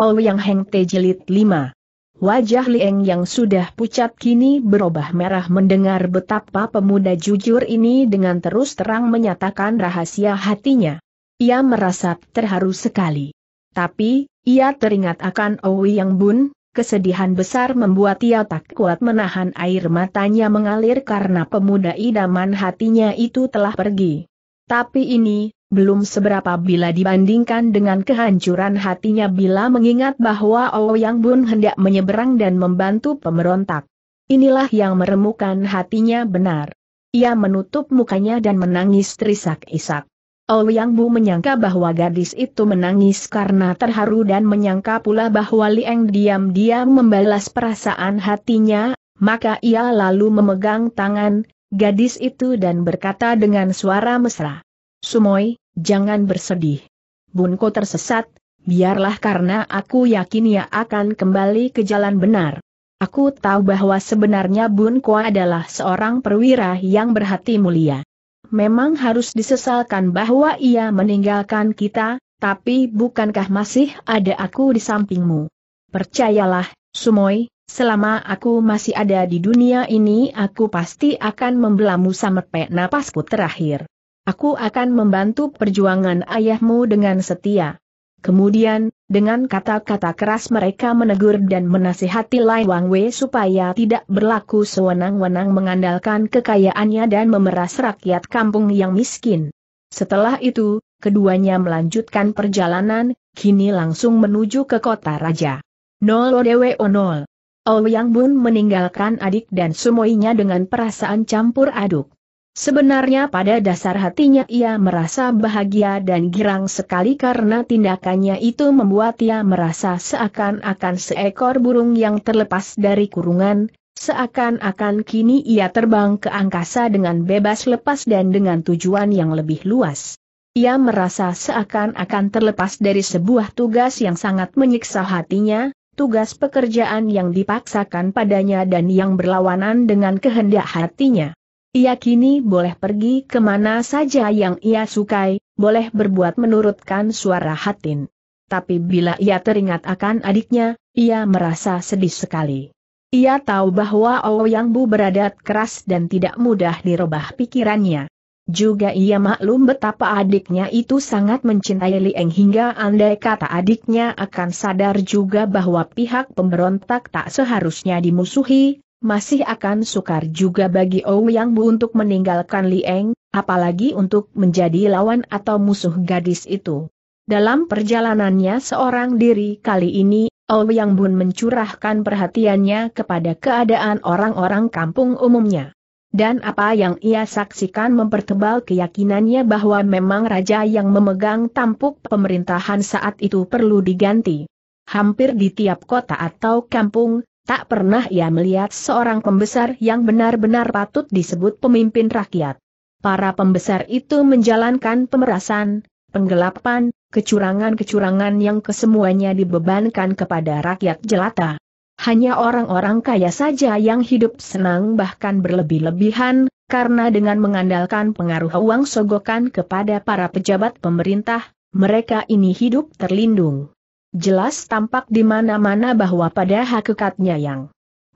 Yang Heng Tejilit lima. Wajah Lieng yang sudah pucat kini berubah merah mendengar betapa pemuda jujur ini dengan terus terang menyatakan rahasia hatinya. Ia merasa terharu sekali. Tapi, ia teringat akan Owi oh Yang Bun, kesedihan besar membuat ia tak kuat menahan air matanya mengalir karena pemuda idaman hatinya itu telah pergi. Tapi ini, belum seberapa bila dibandingkan dengan kehancuran hatinya bila mengingat bahwa oh Yang Bun hendak menyeberang dan membantu pemberontak. Inilah yang meremukan hatinya benar. Ia menutup mukanya dan menangis terisak-isak. Oh yang Bu menyangka bahwa gadis itu menangis karena terharu dan menyangka pula bahwa Liang diam-diam membalas perasaan hatinya, maka ia lalu memegang tangan gadis itu dan berkata dengan suara mesra. Sumoi jangan bersedih. Bunko tersesat, biarlah karena aku yakin ia akan kembali ke jalan benar. Aku tahu bahwa sebenarnya Bunko adalah seorang perwira yang berhati mulia. Memang harus disesalkan bahwa ia meninggalkan kita, tapi bukankah masih ada aku di sampingmu? Percayalah, Sumoy, selama aku masih ada di dunia ini aku pasti akan membelamu sampai napasku terakhir. Aku akan membantu perjuangan ayahmu dengan setia. Kemudian, dengan kata-kata keras mereka menegur dan menasihati Lai Wang Wei supaya tidak berlaku sewenang-wenang mengandalkan kekayaannya dan memeras rakyat kampung yang miskin. Setelah itu, keduanya melanjutkan perjalanan, kini langsung menuju ke kota raja. Nol Dewe Nol. Ouyang Bun meninggalkan adik dan semuanya dengan perasaan campur aduk. Sebenarnya pada dasar hatinya ia merasa bahagia dan girang sekali karena tindakannya itu membuat ia merasa seakan-akan seekor burung yang terlepas dari kurungan, seakan-akan kini ia terbang ke angkasa dengan bebas lepas dan dengan tujuan yang lebih luas. Ia merasa seakan-akan terlepas dari sebuah tugas yang sangat menyiksa hatinya, tugas pekerjaan yang dipaksakan padanya dan yang berlawanan dengan kehendak hatinya. Ia kini boleh pergi kemana saja yang ia sukai, boleh berbuat menurutkan suara hatin. Tapi bila ia teringat akan adiknya, ia merasa sedih sekali. Ia tahu bahwa Ouyang Bu beradat keras dan tidak mudah dirubah pikirannya. Juga ia maklum betapa adiknya itu sangat mencintai Lieng hingga andai kata adiknya akan sadar juga bahwa pihak pemberontak tak seharusnya dimusuhi, masih akan sukar juga bagi Yang Bu untuk meninggalkan Lieng, apalagi untuk menjadi lawan atau musuh gadis itu. Dalam perjalanannya seorang diri kali ini, Yang Bu mencurahkan perhatiannya kepada keadaan orang-orang kampung umumnya. Dan apa yang ia saksikan mempertebal keyakinannya bahwa memang raja yang memegang tampuk pemerintahan saat itu perlu diganti. Hampir di tiap kota atau kampung, Tak pernah ia melihat seorang pembesar yang benar-benar patut disebut pemimpin rakyat. Para pembesar itu menjalankan pemerasan, penggelapan, kecurangan-kecurangan yang kesemuanya dibebankan kepada rakyat jelata. Hanya orang-orang kaya saja yang hidup senang bahkan berlebih-lebihan, karena dengan mengandalkan pengaruh uang sogokan kepada para pejabat pemerintah, mereka ini hidup terlindung. Jelas tampak di mana-mana bahwa pada hakikatnya yang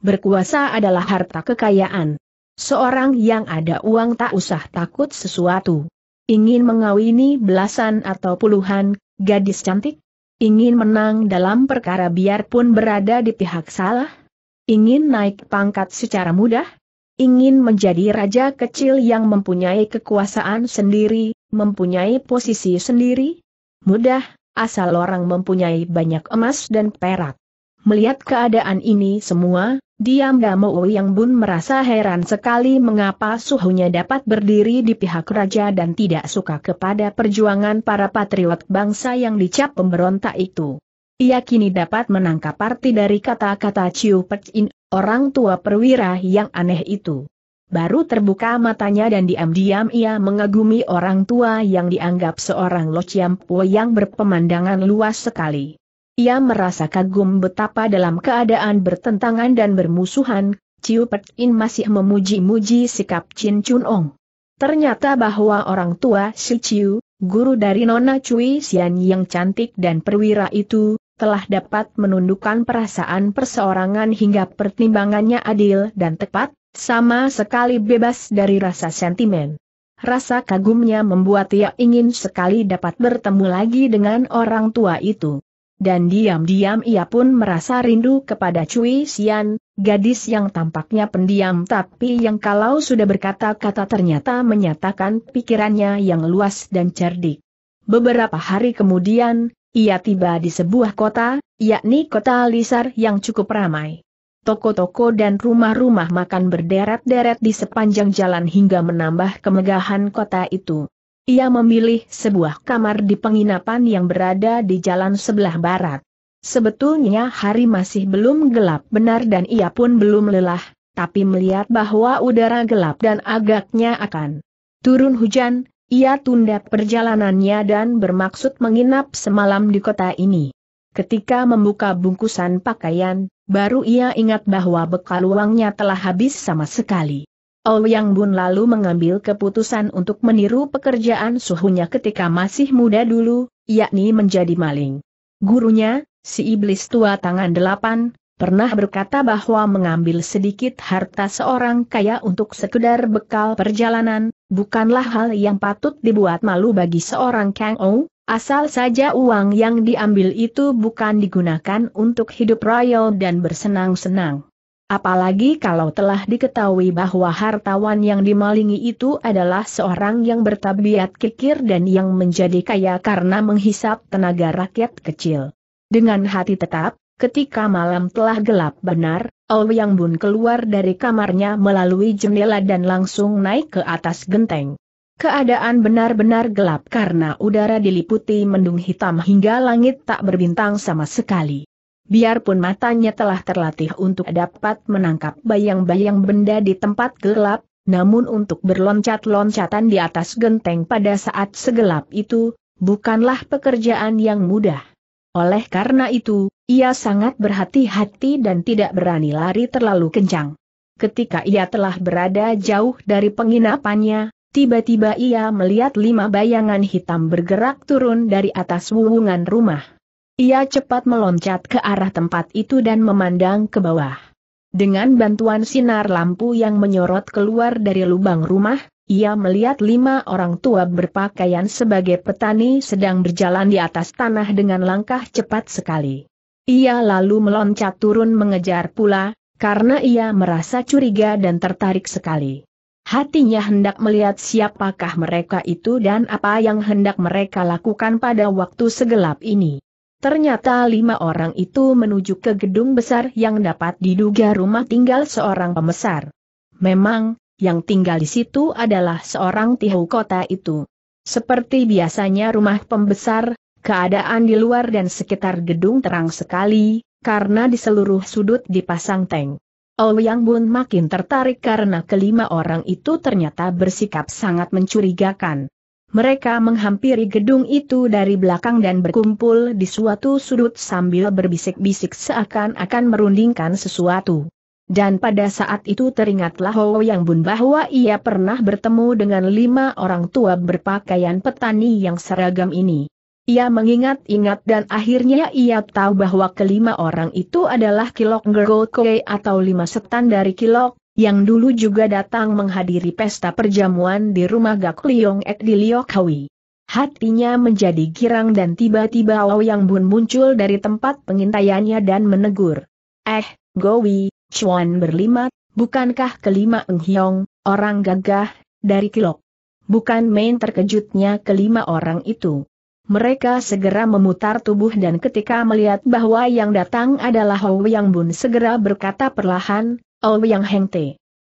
berkuasa adalah harta kekayaan. Seorang yang ada uang tak usah takut sesuatu. Ingin mengawini belasan atau puluhan gadis cantik? Ingin menang dalam perkara biarpun berada di pihak salah? Ingin naik pangkat secara mudah? Ingin menjadi raja kecil yang mempunyai kekuasaan sendiri, mempunyai posisi sendiri? Mudah, asal orang mempunyai banyak emas dan perak. Melihat keadaan ini semua, Diam Damo Yang Bun merasa heran sekali mengapa suhunya dapat berdiri di pihak raja dan tidak suka kepada perjuangan para patriot bangsa yang dicap pemberontak itu. Ia kini dapat menangkap arti dari kata-kata Ciu In, orang tua perwira yang aneh itu. Baru terbuka matanya dan diam-diam ia mengagumi orang tua yang dianggap seorang Lociampo yang berpemandangan luas sekali. Ia merasa kagum betapa dalam keadaan bertentangan dan bermusuhan, Ciu Pet In masih memuji-muji sikap Chin Chun Ong. Ternyata bahwa orang tua Si Ciu, guru dari Nona Cui Xian yang cantik dan perwira itu, telah dapat menundukkan perasaan perseorangan hingga pertimbangannya adil dan tepat, sama sekali bebas dari rasa sentimen. Rasa kagumnya membuat ia ingin sekali dapat bertemu lagi dengan orang tua itu. Dan diam-diam ia pun merasa rindu kepada Cui Xian, gadis yang tampaknya pendiam tapi yang kalau sudah berkata-kata ternyata menyatakan pikirannya yang luas dan cerdik. Beberapa hari kemudian, ia tiba di sebuah kota, yakni kota Lisar yang cukup ramai toko-toko dan rumah-rumah makan berderet-deret di sepanjang jalan hingga menambah kemegahan kota itu. Ia memilih sebuah kamar di penginapan yang berada di jalan sebelah barat. Sebetulnya hari masih belum gelap benar dan ia pun belum lelah, tapi melihat bahwa udara gelap dan agaknya akan turun hujan, ia tunda perjalanannya dan bermaksud menginap semalam di kota ini. Ketika membuka bungkusan pakaian, Baru ia ingat bahwa bekal uangnya telah habis sama sekali. Ouyang oh Bun lalu mengambil keputusan untuk meniru pekerjaan suhunya ketika masih muda dulu, yakni menjadi maling. Gurunya, si iblis tua tangan delapan, pernah berkata bahwa mengambil sedikit harta seorang kaya untuk sekedar bekal perjalanan, bukanlah hal yang patut dibuat malu bagi seorang Kang Ou, Asal saja uang yang diambil itu bukan digunakan untuk hidup royal dan bersenang-senang. Apalagi kalau telah diketahui bahwa hartawan yang dimalingi itu adalah seorang yang bertabiat kikir dan yang menjadi kaya karena menghisap tenaga rakyat kecil. Dengan hati tetap, ketika malam telah gelap benar, Al-Yang Bun keluar dari kamarnya melalui jendela dan langsung naik ke atas genteng. Keadaan benar-benar gelap karena udara diliputi mendung hitam hingga langit tak berbintang sama sekali. Biarpun matanya telah terlatih untuk dapat menangkap bayang-bayang benda di tempat gelap, namun untuk berloncat-loncatan di atas genteng pada saat segelap itu, bukanlah pekerjaan yang mudah. Oleh karena itu, ia sangat berhati-hati dan tidak berani lari terlalu kencang. Ketika ia telah berada jauh dari penginapannya, Tiba-tiba ia melihat lima bayangan hitam bergerak turun dari atas wuwungan rumah. Ia cepat meloncat ke arah tempat itu dan memandang ke bawah. Dengan bantuan sinar lampu yang menyorot keluar dari lubang rumah, ia melihat lima orang tua berpakaian sebagai petani sedang berjalan di atas tanah dengan langkah cepat sekali. Ia lalu meloncat turun mengejar pula, karena ia merasa curiga dan tertarik sekali. Hatinya hendak melihat siapakah mereka itu dan apa yang hendak mereka lakukan pada waktu segelap ini. Ternyata lima orang itu menuju ke gedung besar yang dapat diduga rumah tinggal seorang pemesar. Memang, yang tinggal di situ adalah seorang tihu kota itu. Seperti biasanya rumah pembesar, keadaan di luar dan sekitar gedung terang sekali, karena di seluruh sudut dipasang tank. Oh, yang Bun makin tertarik karena kelima orang itu ternyata bersikap sangat mencurigakan. Mereka menghampiri gedung itu dari belakang dan berkumpul di suatu sudut sambil berbisik-bisik seakan-akan merundingkan sesuatu. Dan pada saat itu teringatlah Yang Bun bahwa ia pernah bertemu dengan lima orang tua berpakaian petani yang seragam ini. Ia mengingat-ingat dan akhirnya ia tahu bahwa kelima orang itu adalah Kilok Ngergokoe atau lima setan dari Kilok, yang dulu juga datang menghadiri pesta perjamuan di rumah Gak Liong Ek di Hatinya menjadi girang dan tiba-tiba Yang Bun muncul dari tempat pengintaiannya dan menegur. Eh, Gowi, Chuan berlima, bukankah kelima enghyong orang gagah, dari Kilok? Bukan main terkejutnya kelima orang itu. Mereka segera memutar tubuh dan ketika melihat bahwa yang datang adalah Hou Yang Bun segera berkata perlahan, Hou Yang Heng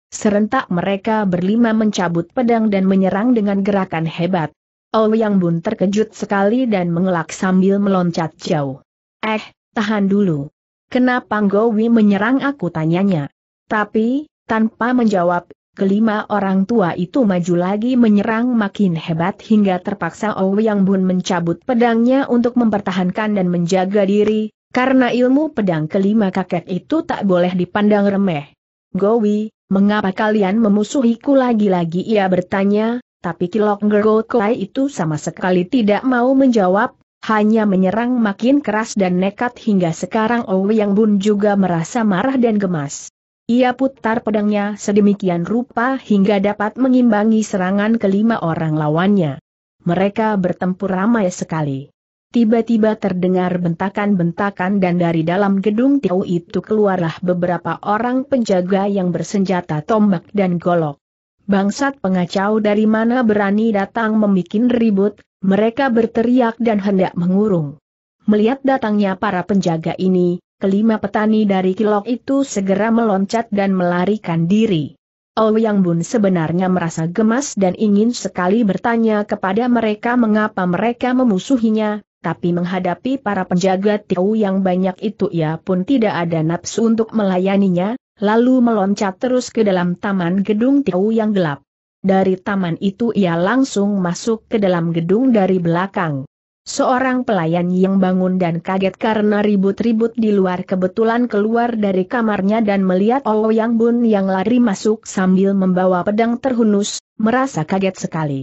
Serentak mereka berlima mencabut pedang dan menyerang dengan gerakan hebat. Hou Yang Bun terkejut sekali dan mengelak sambil meloncat jauh. Eh, tahan dulu. Kenapa Ngowi menyerang aku tanyanya? Tapi, tanpa menjawab, kelima orang tua itu maju lagi menyerang makin hebat hingga terpaksa yang Bun mencabut pedangnya untuk mempertahankan dan menjaga diri, karena ilmu pedang kelima kakek itu tak boleh dipandang remeh. Gowi, mengapa kalian memusuhiku lagi-lagi ia bertanya, tapi Kilok Ngergo itu sama sekali tidak mau menjawab, hanya menyerang makin keras dan nekat hingga sekarang yang Bun juga merasa marah dan gemas. Ia putar pedangnya sedemikian rupa hingga dapat mengimbangi serangan kelima orang lawannya. Mereka bertempur ramai sekali. Tiba-tiba terdengar bentakan-bentakan dan dari dalam gedung Tiau itu keluarlah beberapa orang penjaga yang bersenjata tombak dan golok. Bangsat pengacau dari mana berani datang membuat ribut, mereka berteriak dan hendak mengurung. Melihat datangnya para penjaga ini, kelima petani dari Kilok itu segera meloncat dan melarikan diri. Ouyang Bun sebenarnya merasa gemas dan ingin sekali bertanya kepada mereka mengapa mereka memusuhinya, tapi menghadapi para penjaga Tiu yang banyak itu ia pun tidak ada nafsu untuk melayaninya, lalu meloncat terus ke dalam taman gedung Tiu yang gelap. Dari taman itu ia langsung masuk ke dalam gedung dari belakang. Seorang pelayan yang bangun dan kaget karena ribut-ribut di luar kebetulan keluar dari kamarnya dan melihat oh Yang Bun yang lari masuk sambil membawa pedang terhunus, merasa kaget sekali.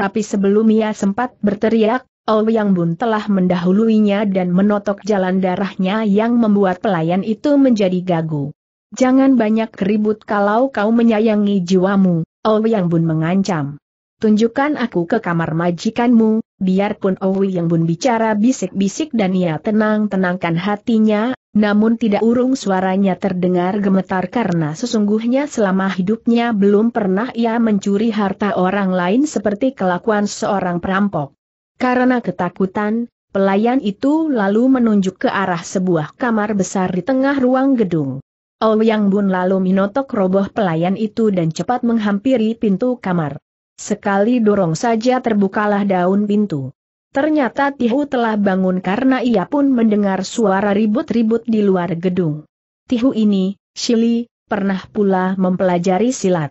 Tapi sebelum ia sempat berteriak, oh Yang Bun telah mendahuluinya dan menotok jalan darahnya yang membuat pelayan itu menjadi gagu. Jangan banyak ribut kalau kau menyayangi jiwamu, oh Yang Bun mengancam. Tunjukkan aku ke kamar majikanmu, Biarpun Owi yang bun bicara bisik-bisik dan ia tenang-tenangkan hatinya, namun tidak urung suaranya terdengar gemetar karena sesungguhnya selama hidupnya belum pernah ia mencuri harta orang lain seperti kelakuan seorang perampok. Karena ketakutan, pelayan itu lalu menunjuk ke arah sebuah kamar besar di tengah ruang gedung. Owi Yang Bun lalu minotok roboh pelayan itu dan cepat menghampiri pintu kamar. Sekali dorong saja terbukalah daun pintu. Ternyata Tihu telah bangun karena ia pun mendengar suara ribut-ribut di luar gedung. Tihu ini, Shili, pernah pula mempelajari silat.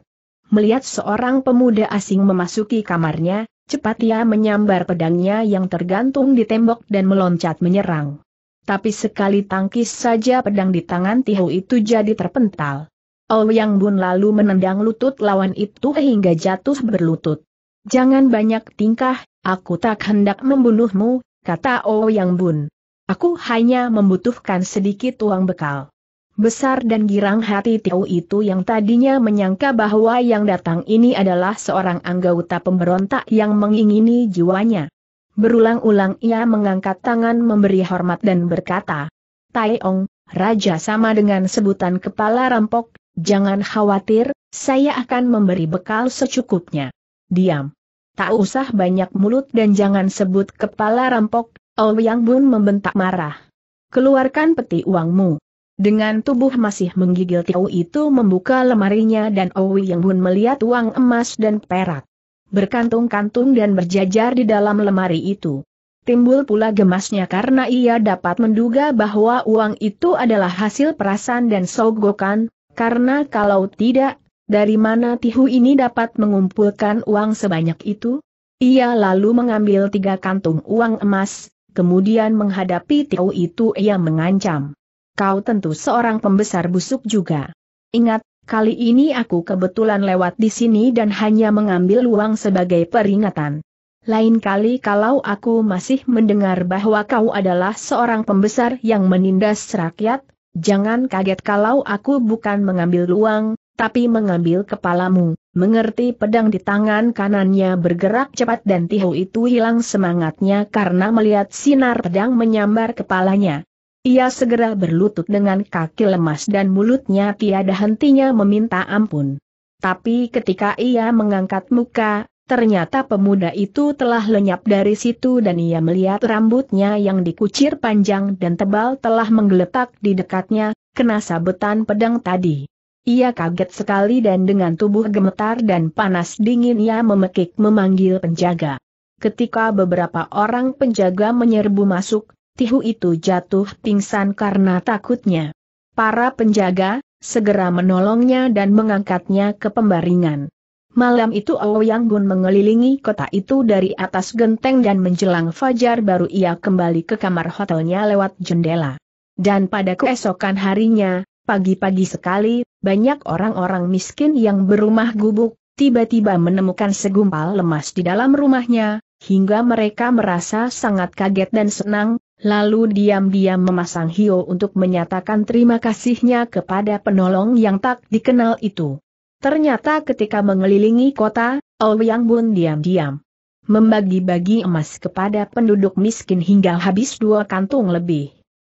Melihat seorang pemuda asing memasuki kamarnya, cepat ia menyambar pedangnya yang tergantung di tembok dan meloncat menyerang. Tapi sekali tangkis saja pedang di tangan Tihu itu jadi terpental. Ouyang Bun lalu menendang lutut lawan itu hingga jatuh berlutut. Jangan banyak tingkah, aku tak hendak membunuhmu, kata Ouyang Bun. Aku hanya membutuhkan sedikit uang bekal. Besar dan girang hati Tio itu yang tadinya menyangka bahwa yang datang ini adalah seorang anggota pemberontak yang mengingini jiwanya. Berulang-ulang ia mengangkat tangan memberi hormat dan berkata, Tai Ong, raja sama dengan sebutan kepala rampok, Jangan khawatir, saya akan memberi bekal secukupnya. Diam. Tak usah banyak mulut dan jangan sebut kepala rampok, oh Yang Bun membentak marah. Keluarkan peti uangmu. Dengan tubuh masih menggigil Tiau itu membuka lemarinya dan oh Yang Bun melihat uang emas dan perak. Berkantung-kantung dan berjajar di dalam lemari itu. Timbul pula gemasnya karena ia dapat menduga bahwa uang itu adalah hasil perasan dan sogokan, karena kalau tidak, dari mana Tihu ini dapat mengumpulkan uang sebanyak itu? Ia lalu mengambil tiga kantung uang emas, kemudian menghadapi Tihu itu ia mengancam. Kau tentu seorang pembesar busuk juga. Ingat, kali ini aku kebetulan lewat di sini dan hanya mengambil uang sebagai peringatan. Lain kali kalau aku masih mendengar bahwa kau adalah seorang pembesar yang menindas rakyat, Jangan kaget kalau aku bukan mengambil uang, tapi mengambil kepalamu. Mengerti pedang di tangan kanannya bergerak cepat dan Tiho itu hilang semangatnya karena melihat sinar pedang menyambar kepalanya. Ia segera berlutut dengan kaki lemas dan mulutnya tiada hentinya meminta ampun. Tapi ketika ia mengangkat muka, Ternyata pemuda itu telah lenyap dari situ dan ia melihat rambutnya yang dikucir panjang dan tebal telah menggeletak di dekatnya, kena sabetan pedang tadi. Ia kaget sekali dan dengan tubuh gemetar dan panas dingin ia memekik memanggil penjaga. Ketika beberapa orang penjaga menyerbu masuk, Tihu itu jatuh pingsan karena takutnya. Para penjaga, segera menolongnya dan mengangkatnya ke pembaringan. Malam itu Ouyang Bun mengelilingi kota itu dari atas genteng dan menjelang fajar baru ia kembali ke kamar hotelnya lewat jendela. Dan pada keesokan harinya, pagi-pagi sekali, banyak orang-orang miskin yang berumah gubuk, tiba-tiba menemukan segumpal lemas di dalam rumahnya, hingga mereka merasa sangat kaget dan senang, lalu diam-diam memasang hio untuk menyatakan terima kasihnya kepada penolong yang tak dikenal itu. Ternyata ketika mengelilingi kota, Ouyang Bun diam-diam membagi-bagi emas kepada penduduk miskin hingga habis dua kantung lebih.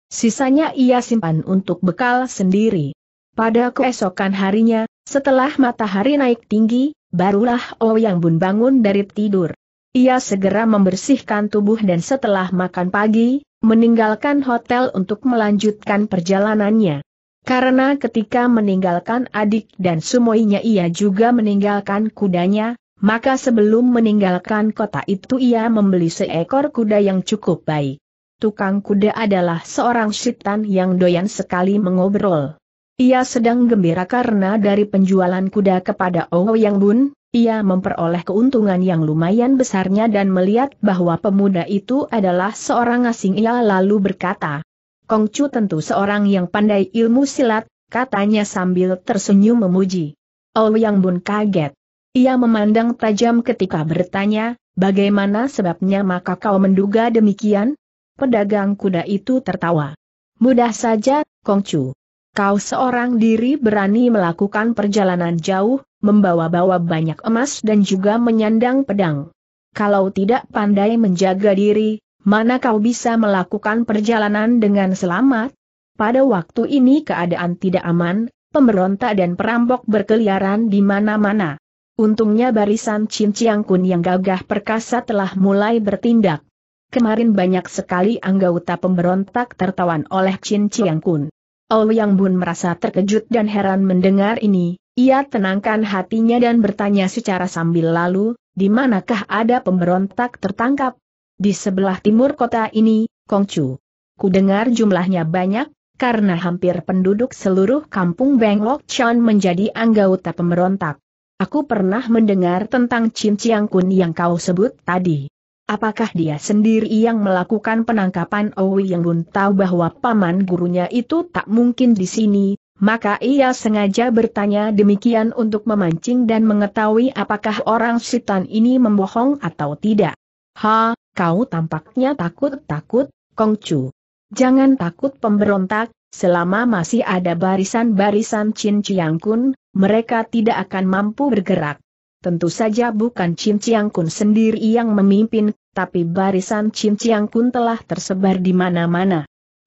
Sisanya ia simpan untuk bekal sendiri. Pada keesokan harinya, setelah matahari naik tinggi, barulah Ouyang Bun bangun dari tidur. Ia segera membersihkan tubuh dan setelah makan pagi, meninggalkan hotel untuk melanjutkan perjalanannya. Karena ketika meninggalkan adik dan semuanya ia juga meninggalkan kudanya, maka sebelum meninggalkan kota itu ia membeli seekor kuda yang cukup baik. Tukang kuda adalah seorang sitan yang doyan sekali mengobrol. Ia sedang gembira karena dari penjualan kuda kepada Owo Yang Bun, ia memperoleh keuntungan yang lumayan besarnya dan melihat bahwa pemuda itu adalah seorang asing ia lalu berkata, Kongcu tentu seorang yang pandai ilmu silat, katanya sambil tersenyum memuji. Ouyang oh Bun kaget. Ia memandang tajam ketika bertanya, bagaimana sebabnya maka kau menduga demikian? Pedagang kuda itu tertawa. Mudah saja, Kongcu. Kau seorang diri berani melakukan perjalanan jauh, membawa-bawa banyak emas dan juga menyandang pedang. Kalau tidak pandai menjaga diri, Mana kau bisa melakukan perjalanan dengan selamat? Pada waktu ini keadaan tidak aman, pemberontak dan perampok berkeliaran di mana-mana. Untungnya barisan Cinciang Kun yang gagah perkasa telah mulai bertindak. Kemarin banyak sekali anggota pemberontak tertawan oleh Chiang Kun. Yang Bun merasa terkejut dan heran mendengar ini, ia tenangkan hatinya dan bertanya secara sambil lalu, di manakah ada pemberontak tertangkap? Di sebelah timur kota ini, Kongcu. Ku dengar jumlahnya banyak, karena hampir penduduk seluruh kampung Benglok Chan menjadi anggota pemberontak. Aku pernah mendengar tentang Chin Chiang Kun yang kau sebut tadi. Apakah dia sendiri yang melakukan penangkapan Owi oh, yang Bun tahu bahwa paman gurunya itu tak mungkin di sini, maka ia sengaja bertanya demikian untuk memancing dan mengetahui apakah orang sitan ini membohong atau tidak. Ha, kau tampaknya takut-takut, Kongcu. Jangan takut pemberontak, selama masih ada barisan-barisan Chin Chiang Kun, mereka tidak akan mampu bergerak. Tentu saja bukan Chin Chiang Kun sendiri yang memimpin, tapi barisan Chin Chiang Kun telah tersebar di mana-mana.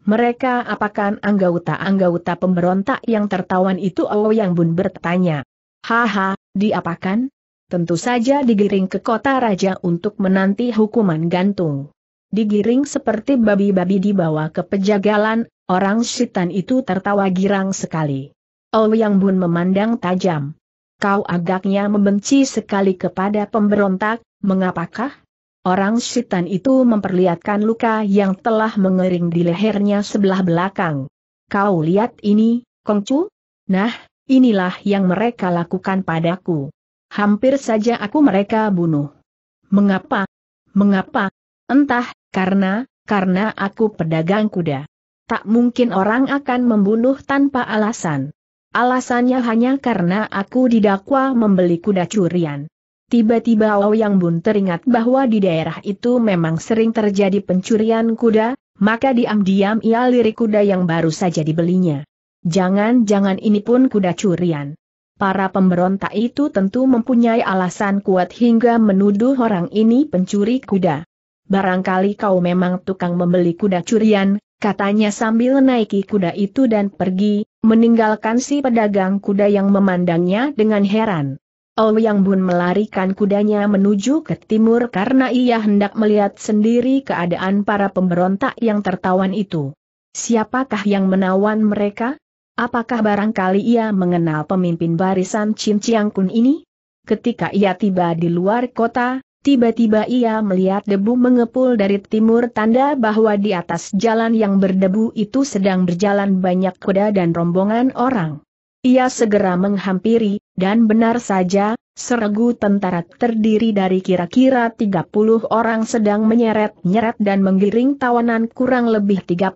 Mereka apakah anggota-anggota pemberontak yang tertawan itu Oh Yang Bun bertanya. Haha, diapakan? tentu saja digiring ke kota raja untuk menanti hukuman gantung. Digiring seperti babi-babi dibawa ke pejagalan, orang sitan itu tertawa girang sekali. Oh Yang Bun memandang tajam. Kau agaknya membenci sekali kepada pemberontak, mengapakah? Orang sitan itu memperlihatkan luka yang telah mengering di lehernya sebelah belakang. Kau lihat ini, Kongcu? Nah, inilah yang mereka lakukan padaku. Hampir saja aku mereka bunuh. Mengapa? Mengapa? Entah, karena, karena aku pedagang kuda. Tak mungkin orang akan membunuh tanpa alasan. Alasannya hanya karena aku didakwa membeli kuda curian. Tiba-tiba Yang Bun teringat bahwa di daerah itu memang sering terjadi pencurian kuda, maka diam-diam ia lirik kuda yang baru saja dibelinya. Jangan-jangan ini pun kuda curian. Para pemberontak itu tentu mempunyai alasan kuat hingga menuduh orang ini pencuri kuda. Barangkali kau memang tukang membeli kuda curian, katanya sambil naiki kuda itu dan pergi, meninggalkan si pedagang kuda yang memandangnya dengan heran. Ouyang Bun melarikan kudanya menuju ke timur karena ia hendak melihat sendiri keadaan para pemberontak yang tertawan itu. Siapakah yang menawan mereka? Apakah barangkali ia mengenal pemimpin barisan Chin Chiang Kun ini? Ketika ia tiba di luar kota, tiba-tiba ia melihat debu mengepul dari timur tanda bahwa di atas jalan yang berdebu itu sedang berjalan banyak kuda dan rombongan orang. Ia segera menghampiri, dan benar saja, seregu tentara terdiri dari kira-kira 30 orang sedang menyeret-nyeret dan menggiring tawanan kurang lebih 30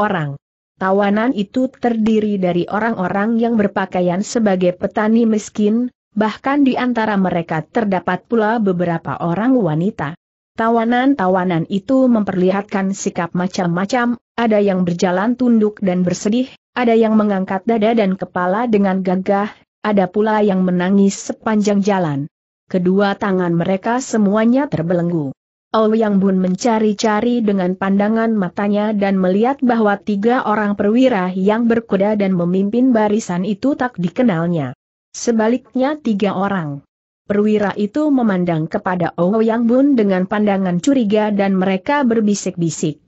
orang. Tawanan itu terdiri dari orang-orang yang berpakaian sebagai petani miskin, bahkan di antara mereka terdapat pula beberapa orang wanita. Tawanan-tawanan itu memperlihatkan sikap macam-macam, ada yang berjalan tunduk dan bersedih, ada yang mengangkat dada dan kepala dengan gagah, ada pula yang menangis sepanjang jalan. Kedua tangan mereka semuanya terbelenggu. Yang Bun mencari-cari dengan pandangan matanya dan melihat bahwa tiga orang perwira yang berkuda dan memimpin barisan itu tak dikenalnya. Sebaliknya tiga orang. Perwira itu memandang kepada Yang Bun dengan pandangan curiga dan mereka berbisik-bisik.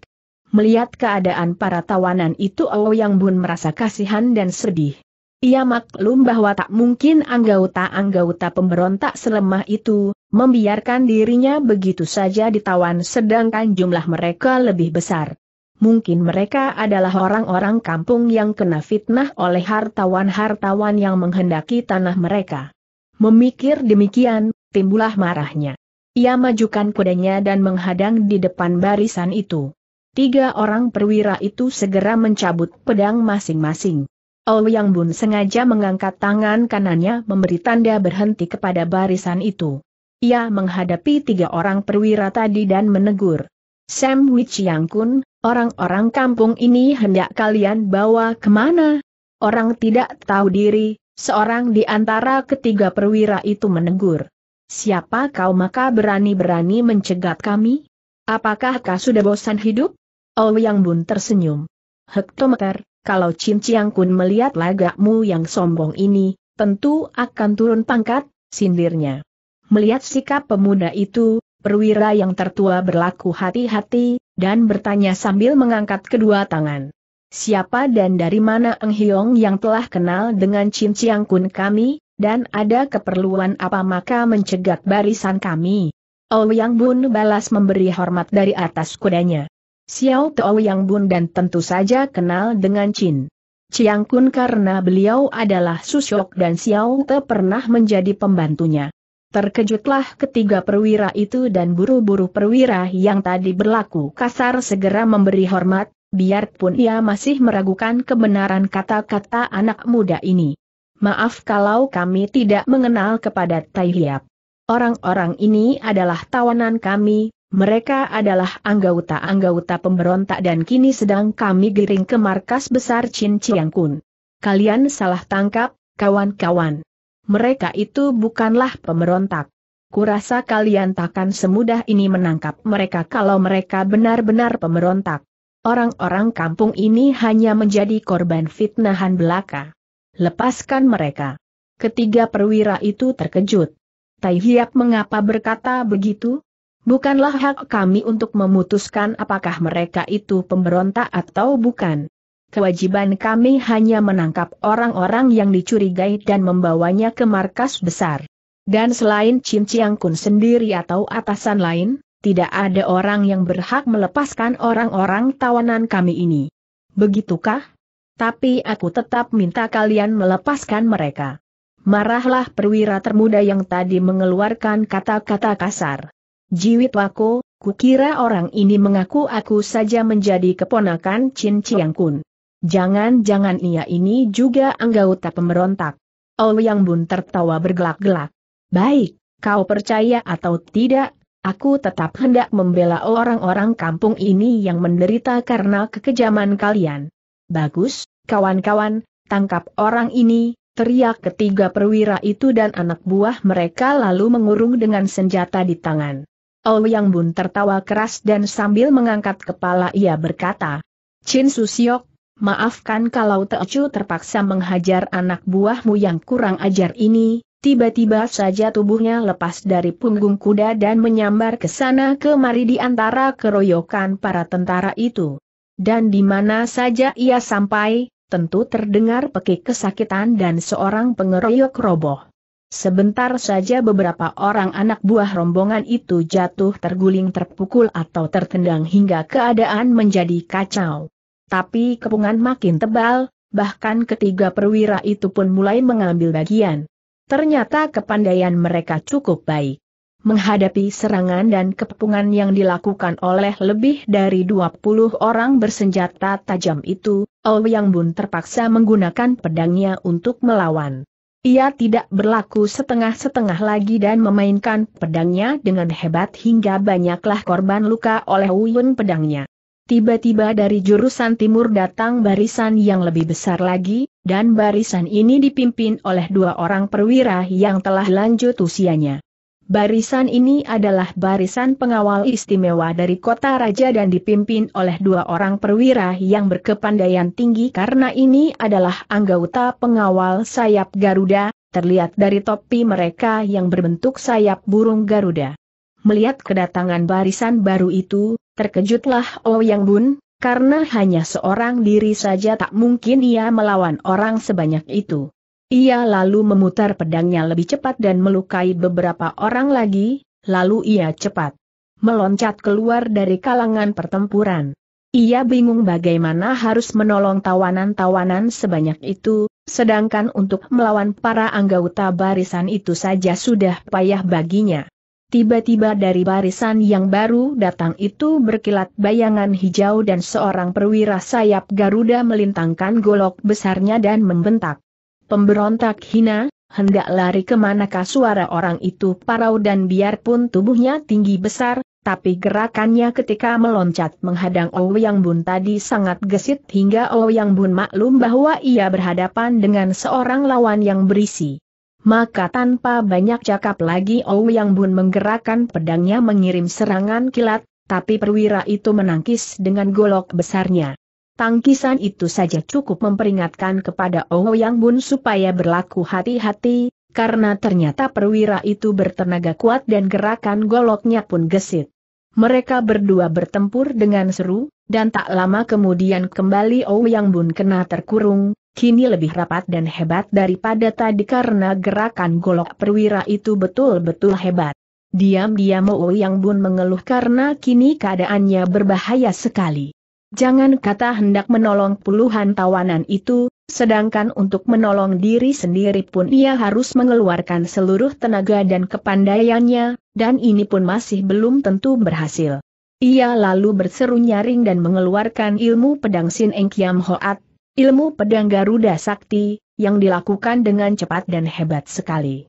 Melihat keadaan para tawanan itu Yang Bun merasa kasihan dan sedih. Ia maklum bahwa tak mungkin anggota-anggota pemberontak selemah itu, membiarkan dirinya begitu saja ditawan sedangkan jumlah mereka lebih besar. Mungkin mereka adalah orang-orang kampung yang kena fitnah oleh hartawan-hartawan yang menghendaki tanah mereka. Memikir demikian, timbullah marahnya. Ia majukan kudanya dan menghadang di depan barisan itu. Tiga orang perwira itu segera mencabut pedang masing-masing. Ouyang Bun sengaja mengangkat tangan kanannya memberi tanda berhenti kepada barisan itu. Ia menghadapi tiga orang perwira tadi dan menegur. Sam Wichiang Yang Kun, orang-orang kampung ini hendak kalian bawa kemana? Orang tidak tahu diri, seorang di antara ketiga perwira itu menegur. Siapa kau maka berani-berani mencegat kami? Apakah kau sudah bosan hidup? Ouyang Bun tersenyum. Hektometer, kalau Chin Chiang Kun melihat lagakmu yang sombong ini, tentu akan turun pangkat, sindirnya. Melihat sikap pemuda itu, perwira yang tertua berlaku hati-hati, dan bertanya sambil mengangkat kedua tangan. Siapa dan dari mana Eng Hiong yang telah kenal dengan Chin Chiang Kun kami, dan ada keperluan apa maka mencegat barisan kami? Ouyang Bun balas memberi hormat dari atas kudanya. Xiao Tao Yang Bun dan tentu saja kenal dengan Chin. Chiang Kun karena beliau adalah Susyok dan Xiao Te pernah menjadi pembantunya. Terkejutlah ketiga perwira itu dan buru-buru perwira yang tadi berlaku kasar segera memberi hormat, biarpun ia masih meragukan kebenaran kata-kata anak muda ini. Maaf kalau kami tidak mengenal kepada Tai Hiap. Orang-orang ini adalah tawanan kami, mereka adalah anggota-anggota pemberontak dan kini sedang kami giring ke markas besar Chin Chiang Kun. Kalian salah tangkap, kawan-kawan. Mereka itu bukanlah pemberontak. Kurasa kalian takkan semudah ini menangkap mereka kalau mereka benar-benar pemberontak. Orang-orang kampung ini hanya menjadi korban fitnahan belaka. Lepaskan mereka. Ketiga perwira itu terkejut. Tai Hiap mengapa berkata begitu? Bukanlah hak kami untuk memutuskan apakah mereka itu pemberontak atau bukan. Kewajiban kami hanya menangkap orang-orang yang dicurigai dan membawanya ke markas besar. Dan selain Chin Chiang Kun sendiri atau atasan lain, tidak ada orang yang berhak melepaskan orang-orang tawanan kami ini. Begitukah? Tapi aku tetap minta kalian melepaskan mereka. Marahlah perwira termuda yang tadi mengeluarkan kata-kata kasar. Jiwit Jiwitwako, kukira orang ini mengaku aku saja menjadi keponakan Chin Chiang Kun. Jangan-jangan ia ini juga anggota pemberontak. yang Bun tertawa bergelak-gelak. Baik, kau percaya atau tidak, aku tetap hendak membela orang-orang kampung ini yang menderita karena kekejaman kalian. Bagus, kawan-kawan, tangkap orang ini, teriak ketiga perwira itu dan anak buah mereka lalu mengurung dengan senjata di tangan. Ouyang Bun tertawa keras dan sambil mengangkat kepala ia berkata, Chin Susiok, maafkan kalau Teocu terpaksa menghajar anak buahmu yang kurang ajar ini, tiba-tiba saja tubuhnya lepas dari punggung kuda dan menyambar ke sana kemari di antara keroyokan para tentara itu. Dan di mana saja ia sampai, tentu terdengar pekik kesakitan dan seorang pengeroyok roboh. Sebentar saja beberapa orang anak buah rombongan itu jatuh terguling terpukul atau tertendang hingga keadaan menjadi kacau. Tapi kepungan makin tebal, bahkan ketiga perwira itu pun mulai mengambil bagian. Ternyata kepandaian mereka cukup baik. Menghadapi serangan dan kepungan yang dilakukan oleh lebih dari 20 orang bersenjata tajam itu, Ouyang Bun terpaksa menggunakan pedangnya untuk melawan. Ia tidak berlaku setengah-setengah lagi dan memainkan pedangnya dengan hebat hingga banyaklah korban luka oleh uyun pedangnya. Tiba-tiba dari jurusan timur datang barisan yang lebih besar lagi, dan barisan ini dipimpin oleh dua orang perwira yang telah lanjut usianya. Barisan ini adalah barisan pengawal istimewa dari kota raja dan dipimpin oleh dua orang perwira yang berkepandaian tinggi karena ini adalah anggota pengawal sayap Garuda, terlihat dari topi mereka yang berbentuk sayap burung Garuda. Melihat kedatangan barisan baru itu, terkejutlah Ouyang oh Bun, karena hanya seorang diri saja tak mungkin ia melawan orang sebanyak itu. Ia lalu memutar pedangnya lebih cepat dan melukai beberapa orang lagi, lalu ia cepat meloncat keluar dari kalangan pertempuran. Ia bingung bagaimana harus menolong tawanan-tawanan sebanyak itu, sedangkan untuk melawan para anggota barisan itu saja sudah payah baginya. Tiba-tiba dari barisan yang baru datang itu berkilat bayangan hijau dan seorang perwira sayap Garuda melintangkan golok besarnya dan membentak. Pemberontak hina, hendak lari kemanakah suara orang itu parau dan biarpun tubuhnya tinggi besar, tapi gerakannya ketika meloncat menghadang Ouyang oh Bun tadi sangat gesit hingga Ouyang oh Bun maklum bahwa ia berhadapan dengan seorang lawan yang berisi. Maka tanpa banyak cakap lagi Ouyang oh Bun menggerakkan pedangnya mengirim serangan kilat, tapi perwira itu menangkis dengan golok besarnya. Tangkisan itu saja cukup memperingatkan kepada Ouyang Bun supaya berlaku hati-hati, karena ternyata perwira itu bertenaga kuat dan gerakan goloknya pun gesit. Mereka berdua bertempur dengan seru, dan tak lama kemudian kembali Ouyang Bun kena terkurung, kini lebih rapat dan hebat daripada tadi karena gerakan golok perwira itu betul-betul hebat. Diam-diam Ouyang Bun mengeluh karena kini keadaannya berbahaya sekali. Jangan kata hendak menolong puluhan tawanan itu, sedangkan untuk menolong diri sendiri pun ia harus mengeluarkan seluruh tenaga dan kepandaiannya, dan ini pun masih belum tentu berhasil. Ia lalu berseru nyaring dan mengeluarkan ilmu pedang Sin Eng Kiam Hoat, ilmu pedang Garuda Sakti, yang dilakukan dengan cepat dan hebat sekali.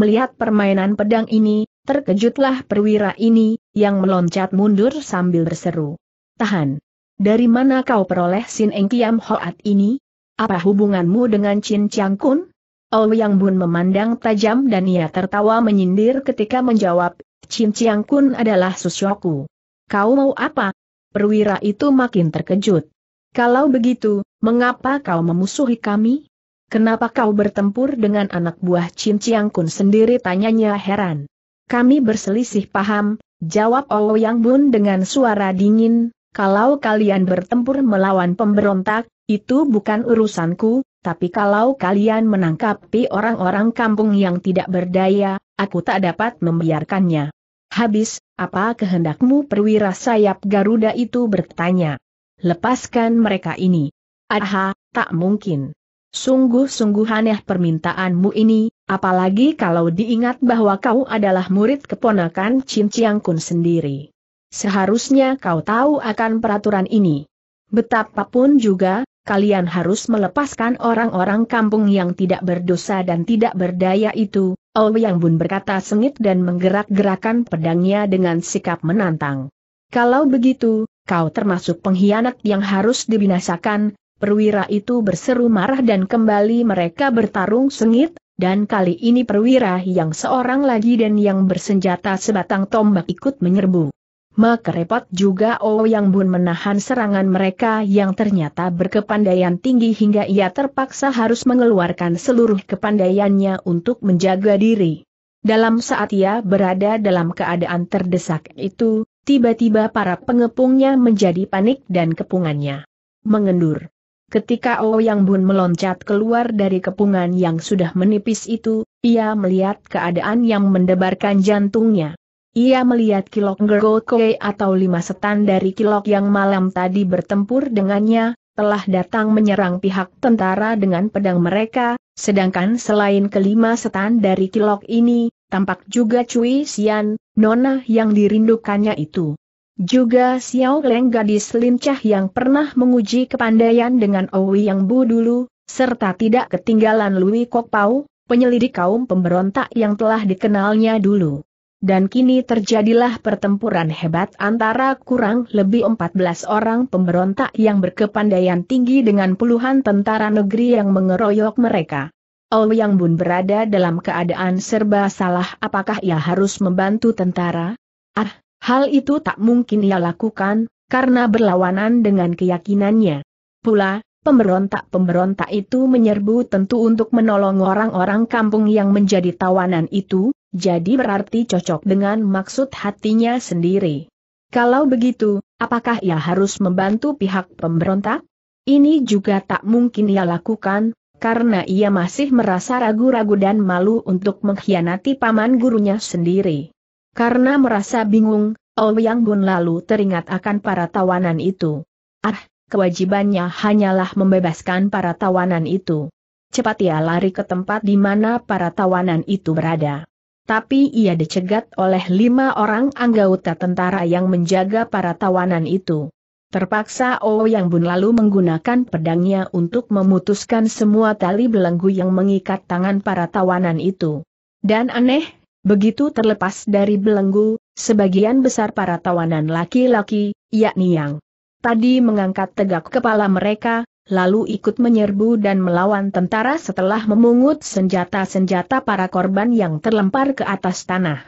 Melihat permainan pedang ini, terkejutlah perwira ini, yang meloncat mundur sambil berseru. Tahan! Dari mana kau peroleh Sin Eng Kiam Hoat ini? Apa hubunganmu dengan Chin Chiang Kun? Oh Yang Bun memandang tajam dan ia tertawa menyindir ketika menjawab, Chin Chiang Kun adalah susyoku. Kau mau apa? Perwira itu makin terkejut. Kalau begitu, mengapa kau memusuhi kami? Kenapa kau bertempur dengan anak buah Chin Chiang Kun sendiri tanyanya heran. Kami berselisih paham, jawab Oh Yang Bun dengan suara dingin, kalau kalian bertempur melawan pemberontak, itu bukan urusanku, tapi kalau kalian menangkapi orang-orang kampung yang tidak berdaya, aku tak dapat membiarkannya. Habis, apa kehendakmu perwira sayap Garuda itu bertanya. Lepaskan mereka ini. Aha, tak mungkin. Sungguh-sungguh aneh permintaanmu ini, apalagi kalau diingat bahwa kau adalah murid keponakan Chin Chiang Kun sendiri. Seharusnya kau tahu akan peraturan ini. Betapapun juga, kalian harus melepaskan orang-orang kampung yang tidak berdosa dan tidak berdaya itu, Ouyang Bun berkata sengit dan menggerak-gerakan pedangnya dengan sikap menantang. Kalau begitu, kau termasuk pengkhianat yang harus dibinasakan, perwira itu berseru marah dan kembali mereka bertarung sengit, dan kali ini perwira yang seorang lagi dan yang bersenjata sebatang tombak ikut menyerbu maka repot juga oh yang Bun menahan serangan mereka yang ternyata berkepandaian tinggi hingga ia terpaksa harus mengeluarkan seluruh kepandaiannya untuk menjaga diri. Dalam saat ia berada dalam keadaan terdesak itu, tiba-tiba para pengepungnya menjadi panik dan kepungannya mengendur. Ketika oh yang Bun meloncat keluar dari kepungan yang sudah menipis itu, ia melihat keadaan yang mendebarkan jantungnya. Ia melihat Kilok Ngergokoe atau lima setan dari Kilok yang malam tadi bertempur dengannya, telah datang menyerang pihak tentara dengan pedang mereka, sedangkan selain kelima setan dari Kilok ini, tampak juga Cui Xian, nona yang dirindukannya itu. Juga Xiao Leng gadis lincah yang pernah menguji kepandaian dengan Owi Yang Bu dulu, serta tidak ketinggalan Louis Kok Pau, penyelidik kaum pemberontak yang telah dikenalnya dulu dan kini terjadilah pertempuran hebat antara kurang lebih 14 orang pemberontak yang berkepandaian tinggi dengan puluhan tentara negeri yang mengeroyok mereka. Ouyang Bun berada dalam keadaan serba salah apakah ia harus membantu tentara? Ah, hal itu tak mungkin ia lakukan, karena berlawanan dengan keyakinannya. Pula, pemberontak-pemberontak itu menyerbu tentu untuk menolong orang-orang kampung yang menjadi tawanan itu, jadi berarti cocok dengan maksud hatinya sendiri. Kalau begitu, apakah ia harus membantu pihak pemberontak? Ini juga tak mungkin ia lakukan, karena ia masih merasa ragu-ragu dan malu untuk mengkhianati paman gurunya sendiri. Karena merasa bingung, oh Yang Bun lalu teringat akan para tawanan itu. Ah, kewajibannya hanyalah membebaskan para tawanan itu. Cepat ia lari ke tempat di mana para tawanan itu berada tapi ia dicegat oleh lima orang anggota tentara yang menjaga para tawanan itu. Terpaksa oh yang Bun lalu menggunakan pedangnya untuk memutuskan semua tali belenggu yang mengikat tangan para tawanan itu. Dan aneh, begitu terlepas dari belenggu, sebagian besar para tawanan laki-laki, yakni yang tadi mengangkat tegak kepala mereka, lalu ikut menyerbu dan melawan tentara setelah memungut senjata-senjata para korban yang terlempar ke atas tanah.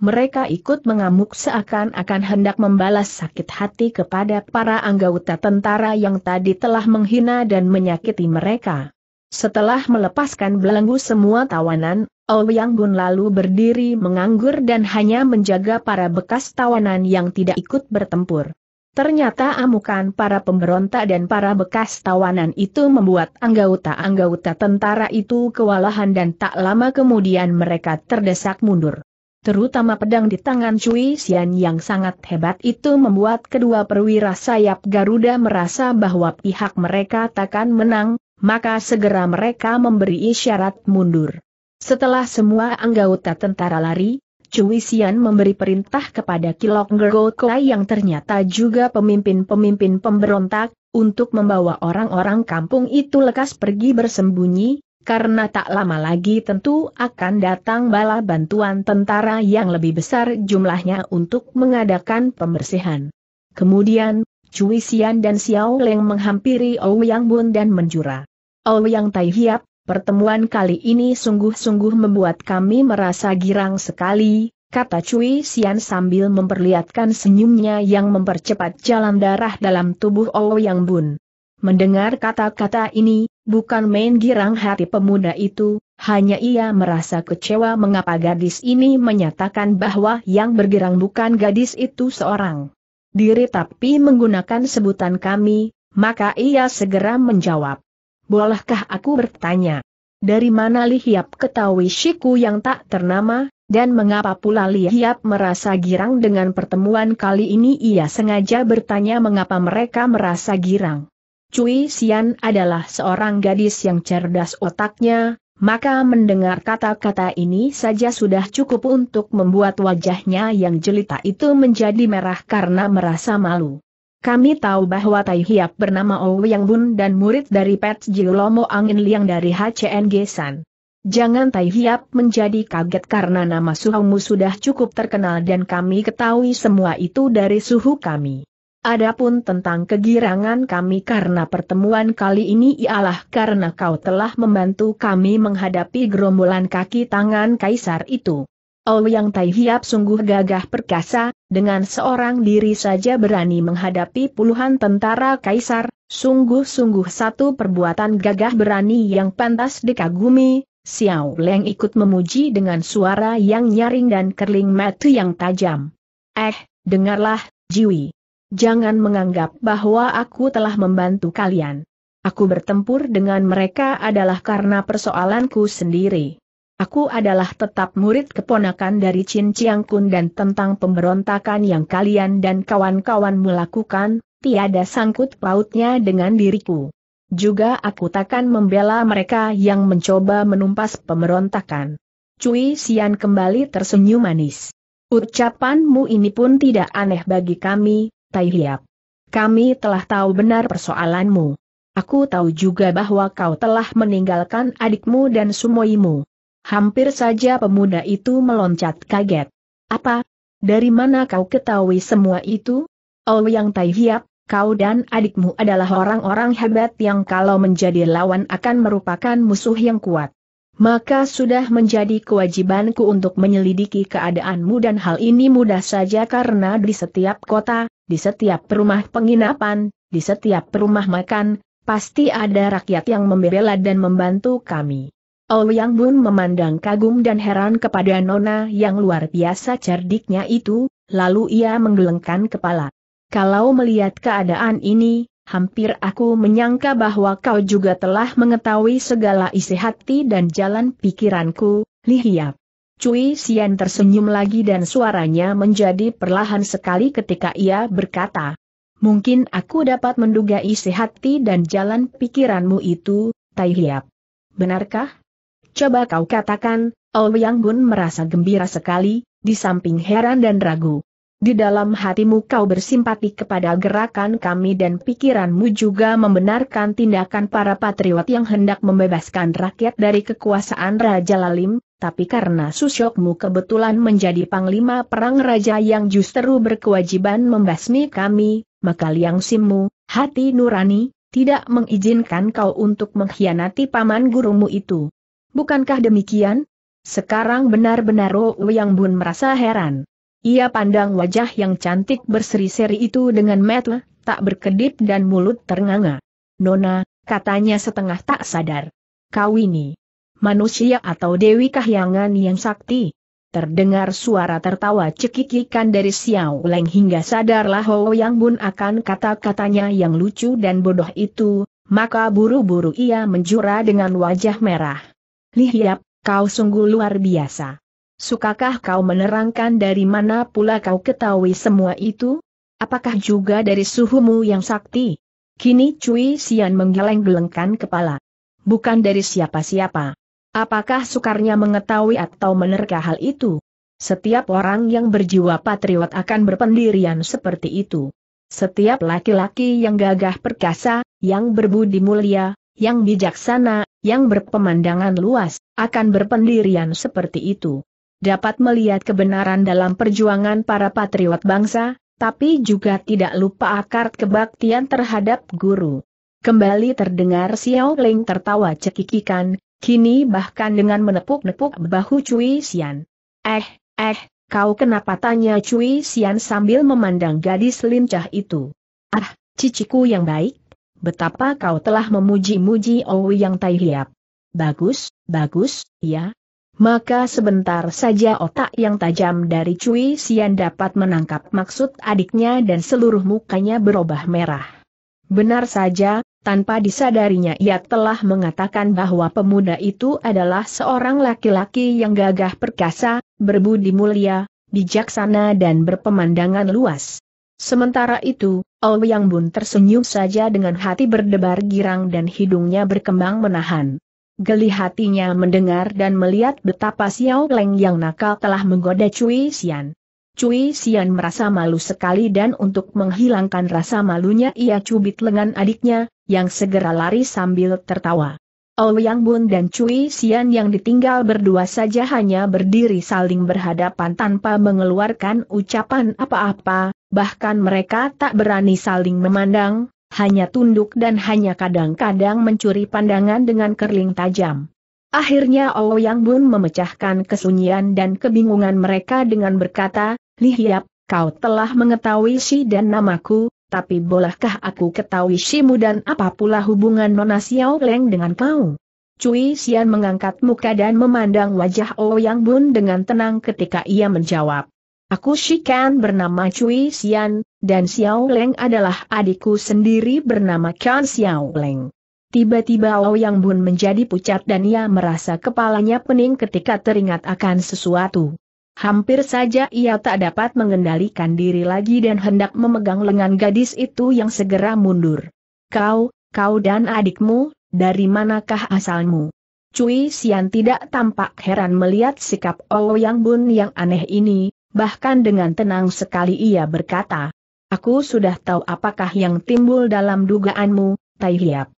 Mereka ikut mengamuk seakan-akan hendak membalas sakit hati kepada para anggota tentara yang tadi telah menghina dan menyakiti mereka. Setelah melepaskan belenggu semua tawanan, Yang Bun lalu berdiri menganggur dan hanya menjaga para bekas tawanan yang tidak ikut bertempur. Ternyata amukan para pemberontak dan para bekas tawanan itu membuat anggota-anggota tentara itu kewalahan dan tak lama kemudian mereka terdesak mundur. Terutama pedang di tangan Cui Xian yang sangat hebat itu membuat kedua perwira sayap Garuda merasa bahwa pihak mereka takkan menang, maka segera mereka memberi isyarat mundur. Setelah semua anggota tentara lari, Cui Xian memberi perintah kepada Kilok Ngergo yang ternyata juga pemimpin-pemimpin pemberontak, untuk membawa orang-orang kampung itu lekas pergi bersembunyi, karena tak lama lagi tentu akan datang bala bantuan tentara yang lebih besar jumlahnya untuk mengadakan pembersihan. Kemudian, Cui Xian dan Xiao Leng menghampiri Ouyang Bun dan menjura. Ouyang Tai Hiap, Pertemuan kali ini sungguh-sungguh membuat kami merasa girang sekali, kata Cui Sian sambil memperlihatkan senyumnya yang mempercepat jalan darah dalam tubuh Yang Bun. Mendengar kata-kata ini, bukan main girang hati pemuda itu, hanya ia merasa kecewa mengapa gadis ini menyatakan bahwa yang bergerang bukan gadis itu seorang diri tapi menggunakan sebutan kami, maka ia segera menjawab bolehkah aku bertanya? Dari mana Li Hiap ketahui Shiku yang tak ternama, dan mengapa pula Li Hiap merasa girang dengan pertemuan kali ini ia sengaja bertanya mengapa mereka merasa girang. Cui Xian adalah seorang gadis yang cerdas otaknya, maka mendengar kata-kata ini saja sudah cukup untuk membuat wajahnya yang jelita itu menjadi merah karena merasa malu. Kami tahu bahwa Tai Hiap bernama Yang Bun dan murid dari Pet Jilomo Angin Liang dari HCN Gesan. Jangan Tai Hiap menjadi kaget karena nama suhumu sudah cukup terkenal dan kami ketahui semua itu dari suhu kami. Adapun tentang kegirangan kami karena pertemuan kali ini ialah karena kau telah membantu kami menghadapi gerombolan kaki tangan kaisar itu yang Tai Hiap sungguh gagah perkasa, dengan seorang diri saja berani menghadapi puluhan tentara kaisar, sungguh-sungguh satu perbuatan gagah berani yang pantas dikagumi, Xiao Leng ikut memuji dengan suara yang nyaring dan kerling mati yang tajam. Eh, dengarlah, Jiwi. Jangan menganggap bahwa aku telah membantu kalian. Aku bertempur dengan mereka adalah karena persoalanku sendiri. Aku adalah tetap murid keponakan dari Chin Chiang Kun dan tentang pemberontakan yang kalian dan kawan kawan melakukan tiada sangkut pautnya dengan diriku. Juga aku takkan membela mereka yang mencoba menumpas pemberontakan. Cui Sian kembali tersenyum manis. Ucapanmu ini pun tidak aneh bagi kami, Tai Hiap. Kami telah tahu benar persoalanmu. Aku tahu juga bahwa kau telah meninggalkan adikmu dan sumoimu. Hampir saja pemuda itu meloncat kaget. Apa? Dari mana kau ketahui semua itu? Oh yang tai kau dan adikmu adalah orang-orang hebat yang kalau menjadi lawan akan merupakan musuh yang kuat. Maka sudah menjadi kewajibanku untuk menyelidiki keadaanmu dan hal ini mudah saja karena di setiap kota, di setiap rumah penginapan, di setiap rumah makan, pasti ada rakyat yang membela dan membantu kami yang Bun memandang kagum dan heran kepada Nona yang luar biasa cerdiknya itu, lalu ia menggelengkan kepala. Kalau melihat keadaan ini, hampir aku menyangka bahwa kau juga telah mengetahui segala isi hati dan jalan pikiranku, lihiap. Cui Sian tersenyum lagi dan suaranya menjadi perlahan sekali ketika ia berkata, Mungkin aku dapat menduga isi hati dan jalan pikiranmu itu, Tai Hiap. Benarkah? Coba kau katakan, Ouyang oh, Bun merasa gembira sekali, di samping heran dan ragu. Di dalam hatimu kau bersimpati kepada gerakan kami dan pikiranmu juga membenarkan tindakan para patriot yang hendak membebaskan rakyat dari kekuasaan Raja Lalim, tapi karena Susyokmu kebetulan menjadi panglima perang raja yang justru berkewajiban membasmi kami, maka Liang simmu, hati nurani, tidak mengizinkan kau untuk mengkhianati paman gurumu itu. Bukankah demikian? Sekarang benar-benar Ro Yang Bun merasa heran. Ia pandang wajah yang cantik berseri-seri itu dengan mata, tak berkedip dan mulut ternganga. Nona, katanya setengah tak sadar. Kau ini. Manusia atau Dewi Kahyangan yang sakti. Terdengar suara tertawa cekikikan dari Xiao Leng hingga sadarlah Ho Yang Bun akan kata-katanya yang lucu dan bodoh itu, maka buru-buru ia menjura dengan wajah merah. Lihiap, kau sungguh luar biasa. Sukakah kau menerangkan dari mana pula kau ketahui semua itu? Apakah juga dari suhumu yang sakti? Kini Cui Sian menggeleng-gelengkan kepala. Bukan dari siapa-siapa. Apakah sukarnya mengetahui atau menerka hal itu? Setiap orang yang berjiwa patriot akan berpendirian seperti itu. Setiap laki-laki yang gagah perkasa, yang berbudi mulia, yang bijaksana, yang berpemandangan luas, akan berpendirian seperti itu. Dapat melihat kebenaran dalam perjuangan para patriot bangsa, tapi juga tidak lupa akar kebaktian terhadap guru. Kembali terdengar Xiao Ling tertawa cekikikan, kini bahkan dengan menepuk-nepuk bahu Cui Xian. Eh, eh, kau kenapa tanya Cui Xian sambil memandang gadis lincah itu? Ah, ciciku yang baik, Betapa kau telah memuji-muji Owi yang tai hiap. Bagus, bagus, ya. Maka sebentar saja otak yang tajam dari Cui Sian dapat menangkap maksud adiknya dan seluruh mukanya berubah merah. Benar saja, tanpa disadarinya ia telah mengatakan bahwa pemuda itu adalah seorang laki-laki yang gagah perkasa, berbudi mulia, bijaksana dan berpemandangan luas. Sementara itu, Yang Bun tersenyum saja dengan hati berdebar girang dan hidungnya berkembang menahan. Geli hatinya mendengar dan melihat betapa Xiao Leng yang nakal telah menggoda Cui Xian. Cui Xian merasa malu sekali dan untuk menghilangkan rasa malunya ia cubit lengan adiknya, yang segera lari sambil tertawa. Yang Bun dan Cui Xian yang ditinggal berdua saja hanya berdiri saling berhadapan tanpa mengeluarkan ucapan apa-apa, bahkan mereka tak berani saling memandang, hanya tunduk dan hanya kadang-kadang mencuri pandangan dengan kerling tajam. Akhirnya Yang Bun memecahkan kesunyian dan kebingungan mereka dengan berkata, Lihiap, kau telah mengetahui si dan namaku, tapi bolehkah aku ketahui Shimu dan apa pula hubungan Nona Xiao Leng dengan kau? Cui Xian mengangkat muka dan memandang wajah Oh Yang Bun dengan tenang ketika ia menjawab. Aku Shikan bernama Cui Xian, dan Xiao Leng adalah adikku sendiri bernama Kan Xiao Leng. Tiba-tiba Oh Yang Bun menjadi pucat dan ia merasa kepalanya pening ketika teringat akan sesuatu. Hampir saja ia tak dapat mengendalikan diri lagi dan hendak memegang lengan gadis itu yang segera mundur. Kau, kau dan adikmu, dari manakah asalmu? Cui Sian tidak tampak heran melihat sikap Ouyang Bun yang aneh ini, bahkan dengan tenang sekali ia berkata, Aku sudah tahu apakah yang timbul dalam dugaanmu, Tai Hiap.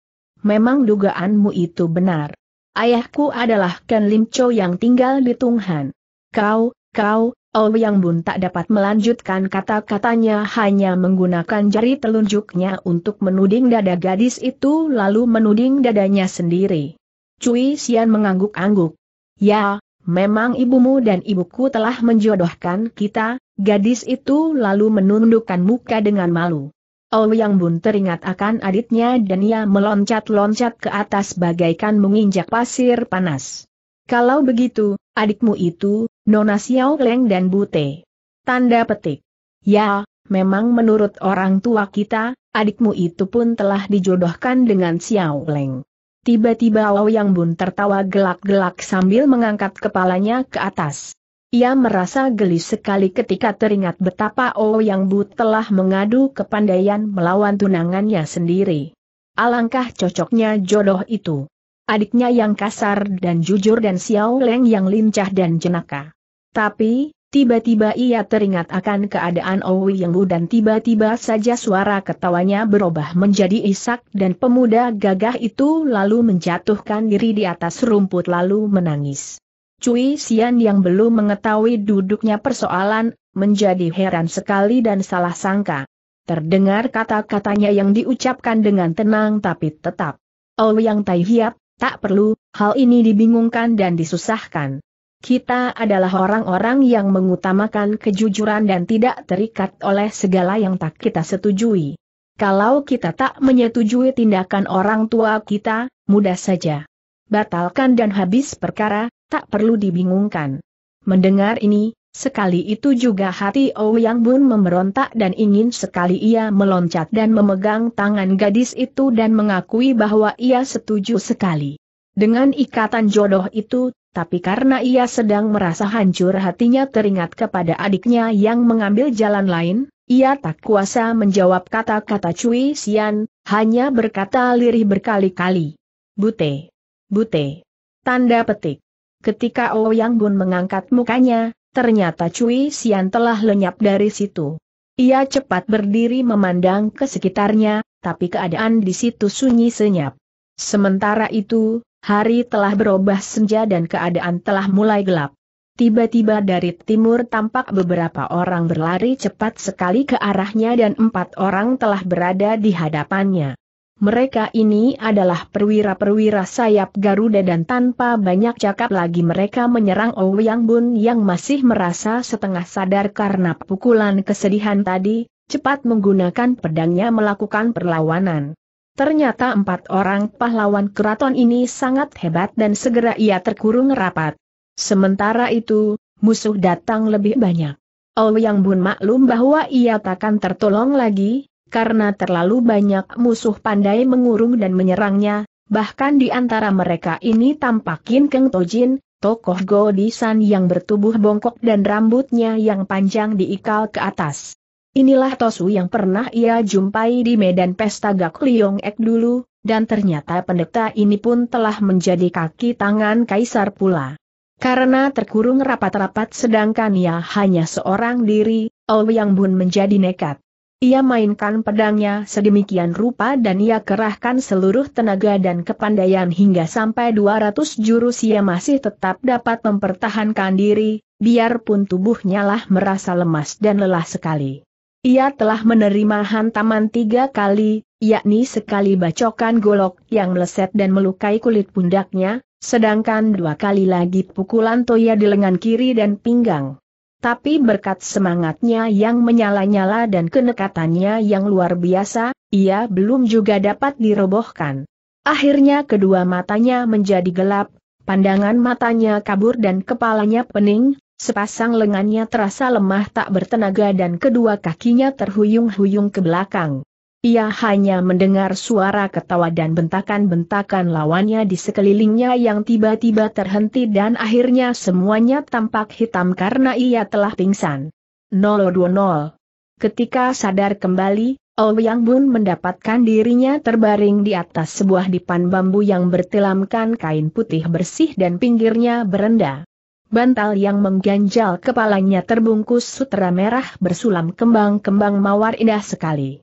Memang dugaanmu itu benar. Ayahku adalah Ken Lim Cho yang tinggal di Tunghan. Kau, Kau, Ouyang oh Bun tak dapat melanjutkan kata-katanya hanya menggunakan jari telunjuknya untuk menuding dada gadis itu lalu menuding dadanya sendiri. Cui Xian mengangguk-angguk. Ya, memang ibumu dan ibuku telah menjodohkan kita, gadis itu lalu menundukkan muka dengan malu. Ouyang oh Bun teringat akan adiknya dan ia meloncat-loncat ke atas bagaikan menginjak pasir panas. Kalau begitu, Adikmu itu, Nona Xiao Leng dan Bute. Tanda petik. Ya, memang menurut orang tua kita, adikmu itu pun telah dijodohkan dengan Xiao Leng. Tiba-tiba Wau Yang Bun tertawa gelak-gelak sambil mengangkat kepalanya ke atas. Ia merasa geli sekali ketika teringat betapa Oh Yang Bu telah mengadu kepandaian melawan tunangannya sendiri. Alangkah cocoknya jodoh itu adiknya yang kasar dan jujur dan Xiao Leng yang lincah dan jenaka. Tapi, tiba-tiba ia teringat akan keadaan Owi Yang Wu dan tiba-tiba saja suara ketawanya berubah menjadi isak dan pemuda gagah itu lalu menjatuhkan diri di atas rumput lalu menangis. Cui Xian yang belum mengetahui duduknya persoalan, menjadi heran sekali dan salah sangka. Terdengar kata-katanya yang diucapkan dengan tenang tapi tetap. Oh yang Tai Hiap, Tak perlu, hal ini dibingungkan dan disusahkan. Kita adalah orang-orang yang mengutamakan kejujuran dan tidak terikat oleh segala yang tak kita setujui. Kalau kita tak menyetujui tindakan orang tua kita, mudah saja. Batalkan dan habis perkara, tak perlu dibingungkan. Mendengar ini, Sekali itu juga hati Ouyang Bun memberontak dan ingin sekali ia meloncat dan memegang tangan gadis itu dan mengakui bahwa ia setuju sekali. Dengan ikatan jodoh itu, tapi karena ia sedang merasa hancur hatinya teringat kepada adiknya yang mengambil jalan lain, ia tak kuasa menjawab kata-kata Cui Xian, hanya berkata lirih berkali-kali. Bute. Bute. Tanda petik. Ketika Ouyang Bun mengangkat mukanya, Ternyata Cui Sian telah lenyap dari situ. Ia cepat berdiri memandang ke sekitarnya, tapi keadaan di situ sunyi senyap. Sementara itu, hari telah berubah senja dan keadaan telah mulai gelap. Tiba-tiba dari timur tampak beberapa orang berlari cepat sekali ke arahnya dan empat orang telah berada di hadapannya. Mereka ini adalah perwira-perwira sayap Garuda dan tanpa banyak cakap lagi mereka menyerang Ouyang Bun yang masih merasa setengah sadar karena pukulan kesedihan tadi, cepat menggunakan pedangnya melakukan perlawanan. Ternyata empat orang pahlawan keraton ini sangat hebat dan segera ia terkurung rapat. Sementara itu, musuh datang lebih banyak. Ouyang Bun maklum bahwa ia takkan tertolong lagi, karena terlalu banyak musuh pandai mengurung dan menyerangnya, bahkan di antara mereka ini tampak Kin Keng Tojin, tokoh Godisan yang bertubuh bongkok dan rambutnya yang panjang diikal ke atas. Inilah Tosu yang pernah ia jumpai di medan pesta Gak Liong Ek dulu, dan ternyata pendeta ini pun telah menjadi kaki tangan kaisar pula. Karena terkurung rapat-rapat sedangkan ia hanya seorang diri, Ouyang Bun menjadi nekat. Ia mainkan pedangnya sedemikian rupa dan ia kerahkan seluruh tenaga dan kepandaian hingga sampai 200 jurus ia masih tetap dapat mempertahankan diri, biarpun tubuhnya lah merasa lemas dan lelah sekali. Ia telah menerima hantaman tiga kali, yakni sekali bacokan golok yang meleset dan melukai kulit pundaknya, sedangkan dua kali lagi pukulan toya di lengan kiri dan pinggang. Tapi berkat semangatnya yang menyala-nyala dan kenekatannya yang luar biasa, ia belum juga dapat dirobohkan. Akhirnya kedua matanya menjadi gelap, pandangan matanya kabur dan kepalanya pening, sepasang lengannya terasa lemah tak bertenaga dan kedua kakinya terhuyung-huyung ke belakang. Ia hanya mendengar suara ketawa dan bentakan-bentakan lawannya di sekelilingnya yang tiba-tiba terhenti dan akhirnya semuanya tampak hitam karena ia telah pingsan. 020 Ketika sadar kembali, Oh Yang Bun mendapatkan dirinya terbaring di atas sebuah dipan bambu yang bertilamkan kain putih bersih dan pinggirnya berenda. Bantal yang mengganjal kepalanya terbungkus sutra merah bersulam kembang-kembang mawar indah sekali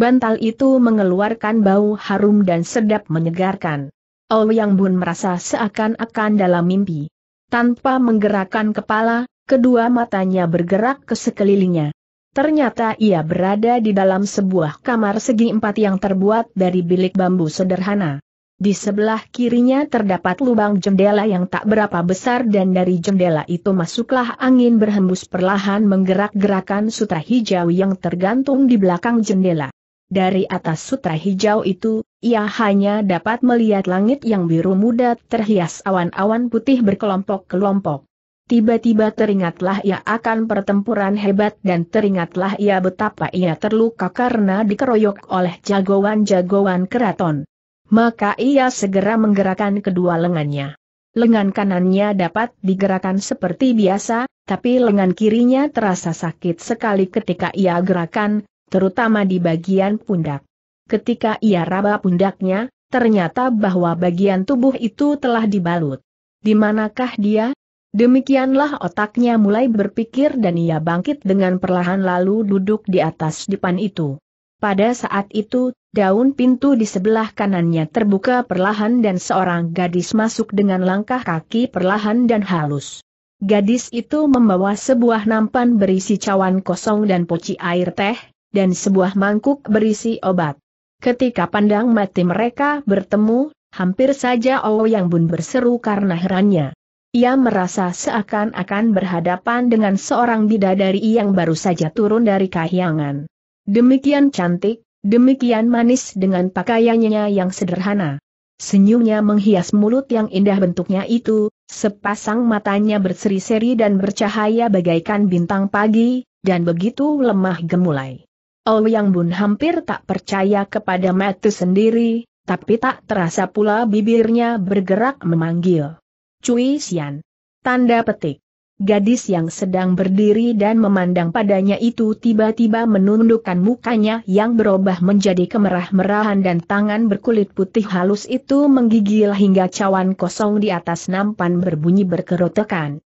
bantal itu mengeluarkan bau harum dan sedap menyegarkan. Ouyang oh, Bun merasa seakan-akan dalam mimpi. Tanpa menggerakkan kepala, kedua matanya bergerak ke sekelilingnya. Ternyata ia berada di dalam sebuah kamar segi empat yang terbuat dari bilik bambu sederhana. Di sebelah kirinya terdapat lubang jendela yang tak berapa besar dan dari jendela itu masuklah angin berhembus perlahan menggerak-gerakan sutra hijau yang tergantung di belakang jendela. Dari atas sutra hijau itu, ia hanya dapat melihat langit yang biru muda terhias awan-awan putih berkelompok-kelompok. Tiba-tiba teringatlah ia akan pertempuran hebat dan teringatlah ia betapa ia terluka karena dikeroyok oleh jagoan-jagoan keraton. Maka ia segera menggerakkan kedua lengannya. Lengan kanannya dapat digerakkan seperti biasa, tapi lengan kirinya terasa sakit sekali ketika ia gerakan, terutama di bagian pundak. Ketika ia raba pundaknya, ternyata bahwa bagian tubuh itu telah dibalut. Di manakah dia? Demikianlah otaknya mulai berpikir dan ia bangkit dengan perlahan lalu duduk di atas dipan itu. Pada saat itu, daun pintu di sebelah kanannya terbuka perlahan dan seorang gadis masuk dengan langkah kaki perlahan dan halus. Gadis itu membawa sebuah nampan berisi cawan kosong dan poci air teh, dan sebuah mangkuk berisi obat. Ketika pandang mati mereka bertemu, hampir saja yang Bun berseru karena herannya. Ia merasa seakan-akan berhadapan dengan seorang bidadari yang baru saja turun dari kahyangan. Demikian cantik, demikian manis dengan pakaiannya yang sederhana. Senyumnya menghias mulut yang indah bentuknya itu, sepasang matanya berseri-seri dan bercahaya bagaikan bintang pagi, dan begitu lemah gemulai. Oh, yang Bun hampir tak percaya kepada Matu sendiri, tapi tak terasa pula bibirnya bergerak memanggil. Cui Xian. Tanda petik. Gadis yang sedang berdiri dan memandang padanya itu tiba-tiba menundukkan mukanya yang berubah menjadi kemerah-merahan dan tangan berkulit putih halus itu menggigil hingga cawan kosong di atas nampan berbunyi berkerotekan.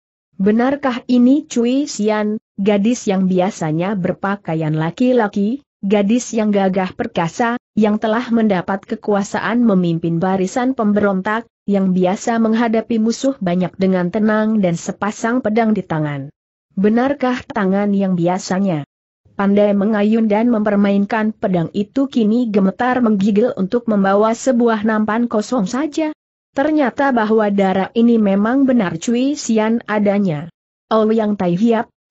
Benarkah ini Cui Xian, gadis yang biasanya berpakaian laki-laki, gadis yang gagah perkasa, yang telah mendapat kekuasaan memimpin barisan pemberontak, yang biasa menghadapi musuh banyak dengan tenang dan sepasang pedang di tangan? Benarkah tangan yang biasanya pandai mengayun dan mempermainkan pedang itu kini gemetar menggigil untuk membawa sebuah nampan kosong saja? Ternyata bahwa darah ini memang benar cuy Sian adanya. Oh Yang Tai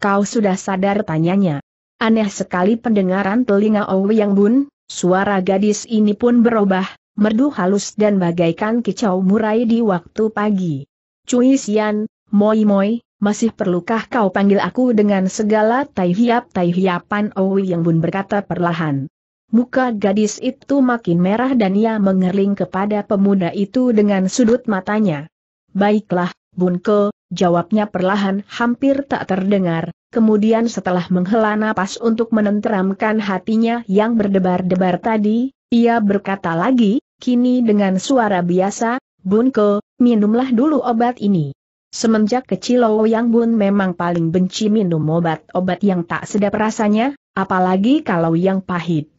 kau sudah sadar tanyanya. Aneh sekali pendengaran telinga Oh Yang Bun, suara gadis ini pun berubah, merdu halus dan bagaikan kicau murai di waktu pagi. Cui Sian, Moi Moi, masih perlukah kau panggil aku dengan segala Tai Hiap Tai Hiapan Yang Bun berkata perlahan. Muka gadis itu makin merah dan ia mengerling kepada pemuda itu dengan sudut matanya. Baiklah, Bunko, jawabnya perlahan hampir tak terdengar, kemudian setelah menghela napas untuk menenteramkan hatinya yang berdebar-debar tadi, ia berkata lagi, kini dengan suara biasa, Bunko, minumlah dulu obat ini. Semenjak kecil Yang Bun memang paling benci minum obat-obat yang tak sedap rasanya, apalagi kalau yang pahit.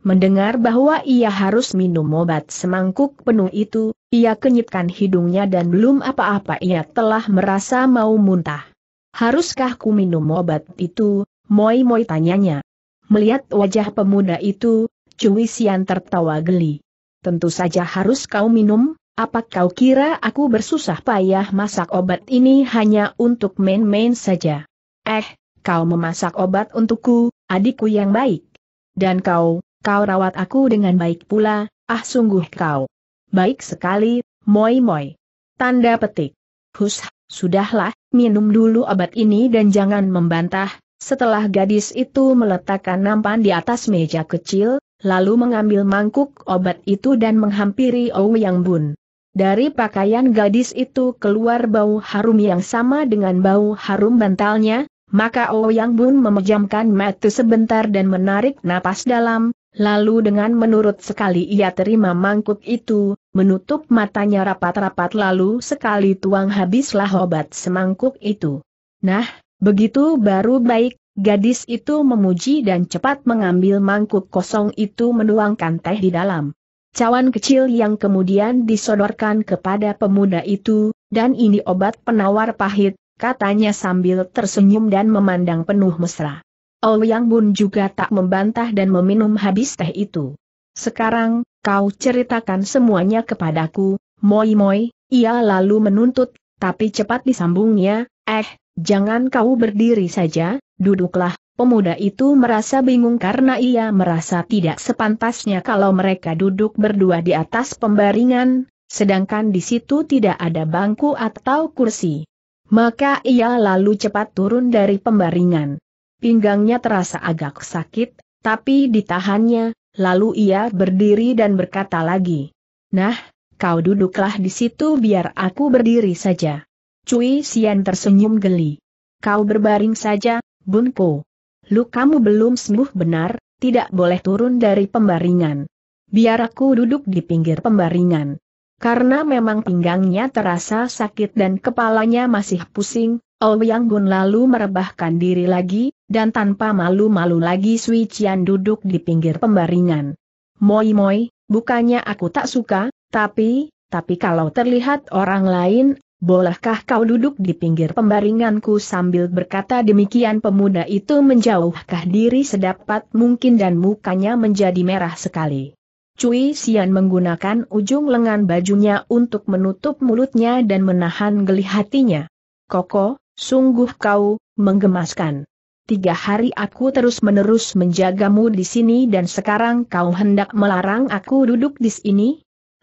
Mendengar bahwa ia harus minum obat semangkuk penuh itu, ia kenyitkan hidungnya dan belum apa-apa ia telah merasa mau muntah. Haruskah ku minum obat itu, Moi-moi tanyanya. Melihat wajah pemuda itu, Cui Sian tertawa geli. Tentu saja harus kau minum, apa kau kira aku bersusah payah masak obat ini hanya untuk main-main saja? Eh, kau memasak obat untukku, adikku yang baik. Dan kau, Kau rawat aku dengan baik pula, ah sungguh kau. Baik sekali, moi moi. Tanda petik. Hus, sudahlah, minum dulu obat ini dan jangan membantah. Setelah gadis itu meletakkan nampan di atas meja kecil, lalu mengambil mangkuk obat itu dan menghampiri Ouyang Bun. Dari pakaian gadis itu keluar bau harum yang sama dengan bau harum bantalnya, maka Ouyang Bun memejamkan mata sebentar dan menarik napas dalam, Lalu dengan menurut sekali ia terima mangkuk itu, menutup matanya rapat-rapat lalu sekali tuang habislah obat semangkuk itu. Nah, begitu baru baik, gadis itu memuji dan cepat mengambil mangkuk kosong itu menuangkan teh di dalam. Cawan kecil yang kemudian disodorkan kepada pemuda itu, dan ini obat penawar pahit, katanya sambil tersenyum dan memandang penuh mesra. Ouyang oh, Bun juga tak membantah dan meminum habis teh itu. Sekarang, kau ceritakan semuanya kepadaku, Moi Moi, ia lalu menuntut, tapi cepat disambungnya, eh, jangan kau berdiri saja, duduklah, pemuda itu merasa bingung karena ia merasa tidak sepantasnya kalau mereka duduk berdua di atas pembaringan, sedangkan di situ tidak ada bangku atau kursi. Maka ia lalu cepat turun dari pembaringan pinggangnya terasa agak sakit, tapi ditahannya, lalu ia berdiri dan berkata lagi. Nah, kau duduklah di situ biar aku berdiri saja. Cui Sian tersenyum geli. Kau berbaring saja, Bunko. kamu belum sembuh benar, tidak boleh turun dari pembaringan. Biar aku duduk di pinggir pembaringan. Karena memang pinggangnya terasa sakit dan kepalanya masih pusing, yang Gun lalu merebahkan diri lagi, dan tanpa malu-malu lagi Sui Qian duduk di pinggir pembaringan. Moi moi, bukannya aku tak suka, tapi, tapi kalau terlihat orang lain, bolehkah kau duduk di pinggir pembaringanku sambil berkata demikian pemuda itu menjauhkah diri sedapat mungkin dan mukanya menjadi merah sekali. Cui Sian menggunakan ujung lengan bajunya untuk menutup mulutnya dan menahan geli hatinya. Koko, Sungguh kau, menggemaskan. Tiga hari aku terus-menerus menjagamu di sini dan sekarang kau hendak melarang aku duduk di sini?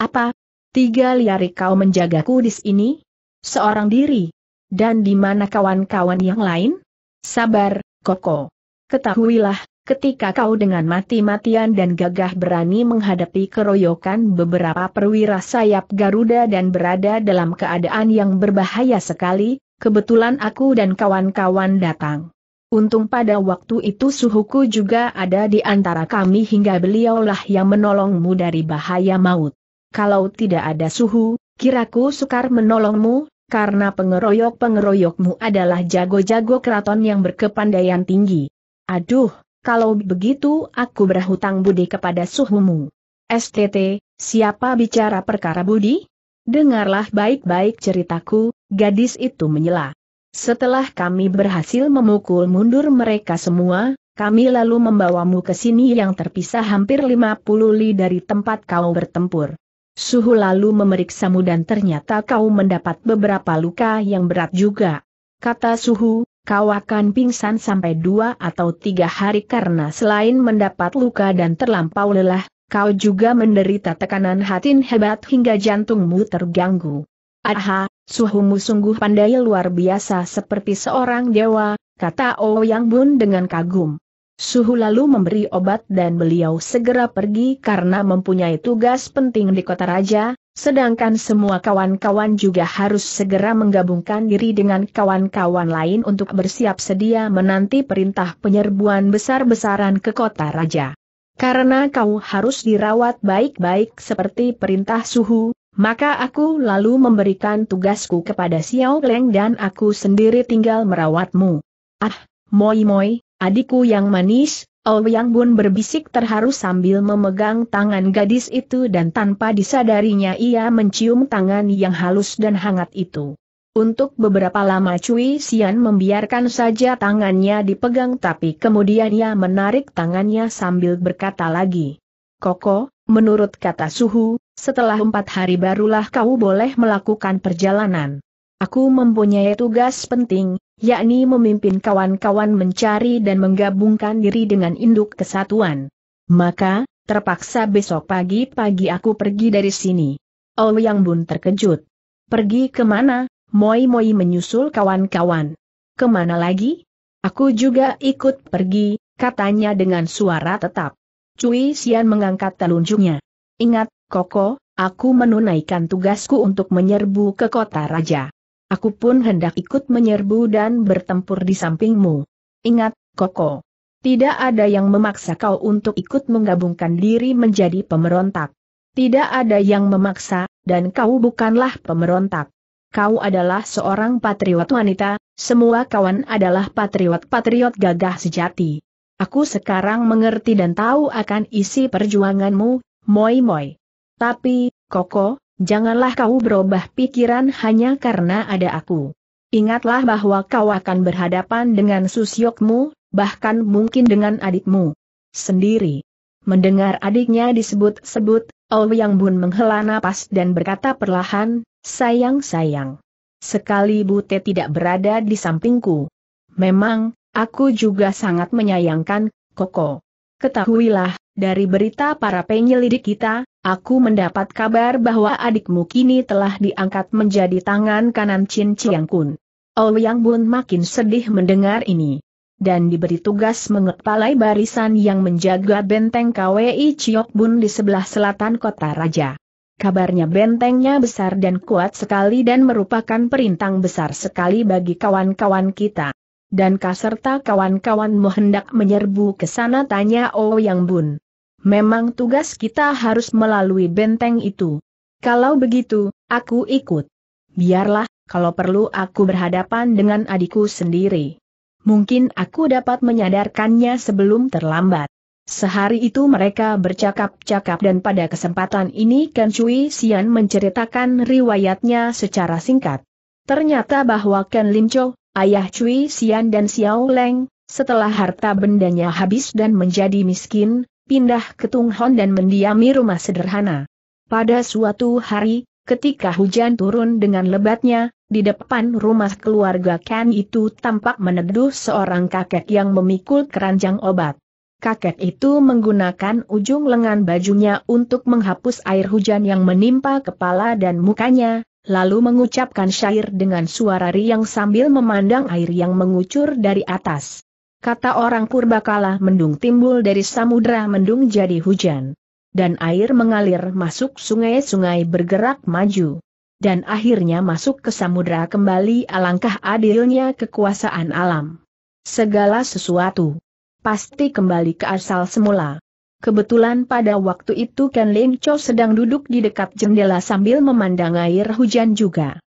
Apa? Tiga liari kau menjagaku di sini? Seorang diri. Dan di mana kawan-kawan yang lain? Sabar, Koko. Ketahuilah, ketika kau dengan mati-matian dan gagah berani menghadapi keroyokan beberapa perwira sayap Garuda dan berada dalam keadaan yang berbahaya sekali, kebetulan aku dan kawan-kawan datang. Untung pada waktu itu suhuku juga ada di antara kami hingga beliaulah yang menolongmu dari bahaya maut. Kalau tidak ada suhu, kiraku sukar menolongmu, karena pengeroyok-pengeroyokmu adalah jago-jago keraton yang berkepandaian tinggi. Aduh, kalau begitu aku berhutang budi kepada suhumu. STT, siapa bicara perkara budi? Dengarlah baik-baik ceritaku, gadis itu menyela. Setelah kami berhasil memukul mundur mereka semua, kami lalu membawamu ke sini yang terpisah hampir 50 li dari tempat kau bertempur. Suhu lalu memeriksamu dan ternyata kau mendapat beberapa luka yang berat juga. Kata Suhu, kau akan pingsan sampai dua atau tiga hari karena selain mendapat luka dan terlampau lelah, kau juga menderita tekanan hati hebat hingga jantungmu terganggu. Aha, suhumu sungguh pandai luar biasa seperti seorang dewa, kata Ouyang oh Bun dengan kagum. Suhu lalu memberi obat dan beliau segera pergi karena mempunyai tugas penting di kota raja, sedangkan semua kawan-kawan juga harus segera menggabungkan diri dengan kawan-kawan lain untuk bersiap sedia menanti perintah penyerbuan besar-besaran ke kota raja. Karena kau harus dirawat baik-baik seperti perintah suhu, maka aku lalu memberikan tugasku kepada Xiao Leng dan aku sendiri tinggal merawatmu. Ah, Moi Moi, adikku yang manis, Ouyang Yang Bun berbisik terharu sambil memegang tangan gadis itu dan tanpa disadarinya ia mencium tangan yang halus dan hangat itu. Untuk beberapa lama Cui Xian membiarkan saja tangannya dipegang tapi kemudian ia menarik tangannya sambil berkata lagi. Koko, menurut kata Suhu, setelah empat hari barulah kau boleh melakukan perjalanan. Aku mempunyai tugas penting, yakni memimpin kawan-kawan mencari dan menggabungkan diri dengan induk kesatuan. Maka, terpaksa besok pagi-pagi aku pergi dari sini. Ouyang Bun terkejut. Pergi kemana? Moi-moi menyusul kawan-kawan. Kemana lagi? Aku juga ikut pergi, katanya dengan suara tetap. Cui Xian mengangkat telunjuknya. Ingat, Koko, aku menunaikan tugasku untuk menyerbu ke kota raja. Aku pun hendak ikut menyerbu dan bertempur di sampingmu. Ingat, Koko. Tidak ada yang memaksa kau untuk ikut menggabungkan diri menjadi pemberontak. Tidak ada yang memaksa, dan kau bukanlah pemberontak kau adalah seorang patriot wanita, semua kawan adalah patriot-patriot gagah sejati. Aku sekarang mengerti dan tahu akan isi perjuanganmu, Moi Moi. Tapi, Koko, janganlah kau berubah pikiran hanya karena ada aku. Ingatlah bahwa kau akan berhadapan dengan susyokmu, bahkan mungkin dengan adikmu sendiri. Mendengar adiknya disebut-sebut, Ouyang oh Bun menghela napas dan berkata perlahan, sayang-sayang. Sekali Bute tidak berada di sampingku. Memang, aku juga sangat menyayangkan, Koko. Ketahuilah, dari berita para penyelidik kita, aku mendapat kabar bahwa adikmu kini telah diangkat menjadi tangan kanan Chin Chiang Kun. Ouyang oh Bun makin sedih mendengar ini dan diberi tugas mengepalai barisan yang menjaga benteng KWI Ciok Bun di sebelah selatan kota raja. Kabarnya bentengnya besar dan kuat sekali dan merupakan perintang besar sekali bagi kawan-kawan kita. Dan kaserta kawan-kawanmu kawan hendak menyerbu ke sana tanya Oh Yang Bun. Memang tugas kita harus melalui benteng itu. Kalau begitu, aku ikut. Biarlah, kalau perlu aku berhadapan dengan adikku sendiri mungkin aku dapat menyadarkannya sebelum terlambat. Sehari itu mereka bercakap-cakap dan pada kesempatan ini Ken Chui Sian menceritakan riwayatnya secara singkat. Ternyata bahwa Ken Lim Cho, ayah Chui Sian dan Xiao Leng, setelah harta bendanya habis dan menjadi miskin, pindah ke Tung Hon dan mendiami rumah sederhana. Pada suatu hari, ketika hujan turun dengan lebatnya, di depan rumah keluarga Ken itu tampak meneduh seorang kakek yang memikul keranjang obat. Kakek itu menggunakan ujung lengan bajunya untuk menghapus air hujan yang menimpa kepala dan mukanya, lalu mengucapkan syair dengan suara riang sambil memandang air yang mengucur dari atas. Kata orang purbakala mendung timbul dari samudra mendung jadi hujan. Dan air mengalir masuk sungai-sungai bergerak maju dan akhirnya masuk ke samudera kembali alangkah adilnya kekuasaan alam. Segala sesuatu pasti kembali ke asal semula. Kebetulan pada waktu itu Ken Lim Cho sedang duduk di dekat jendela sambil memandang air hujan juga.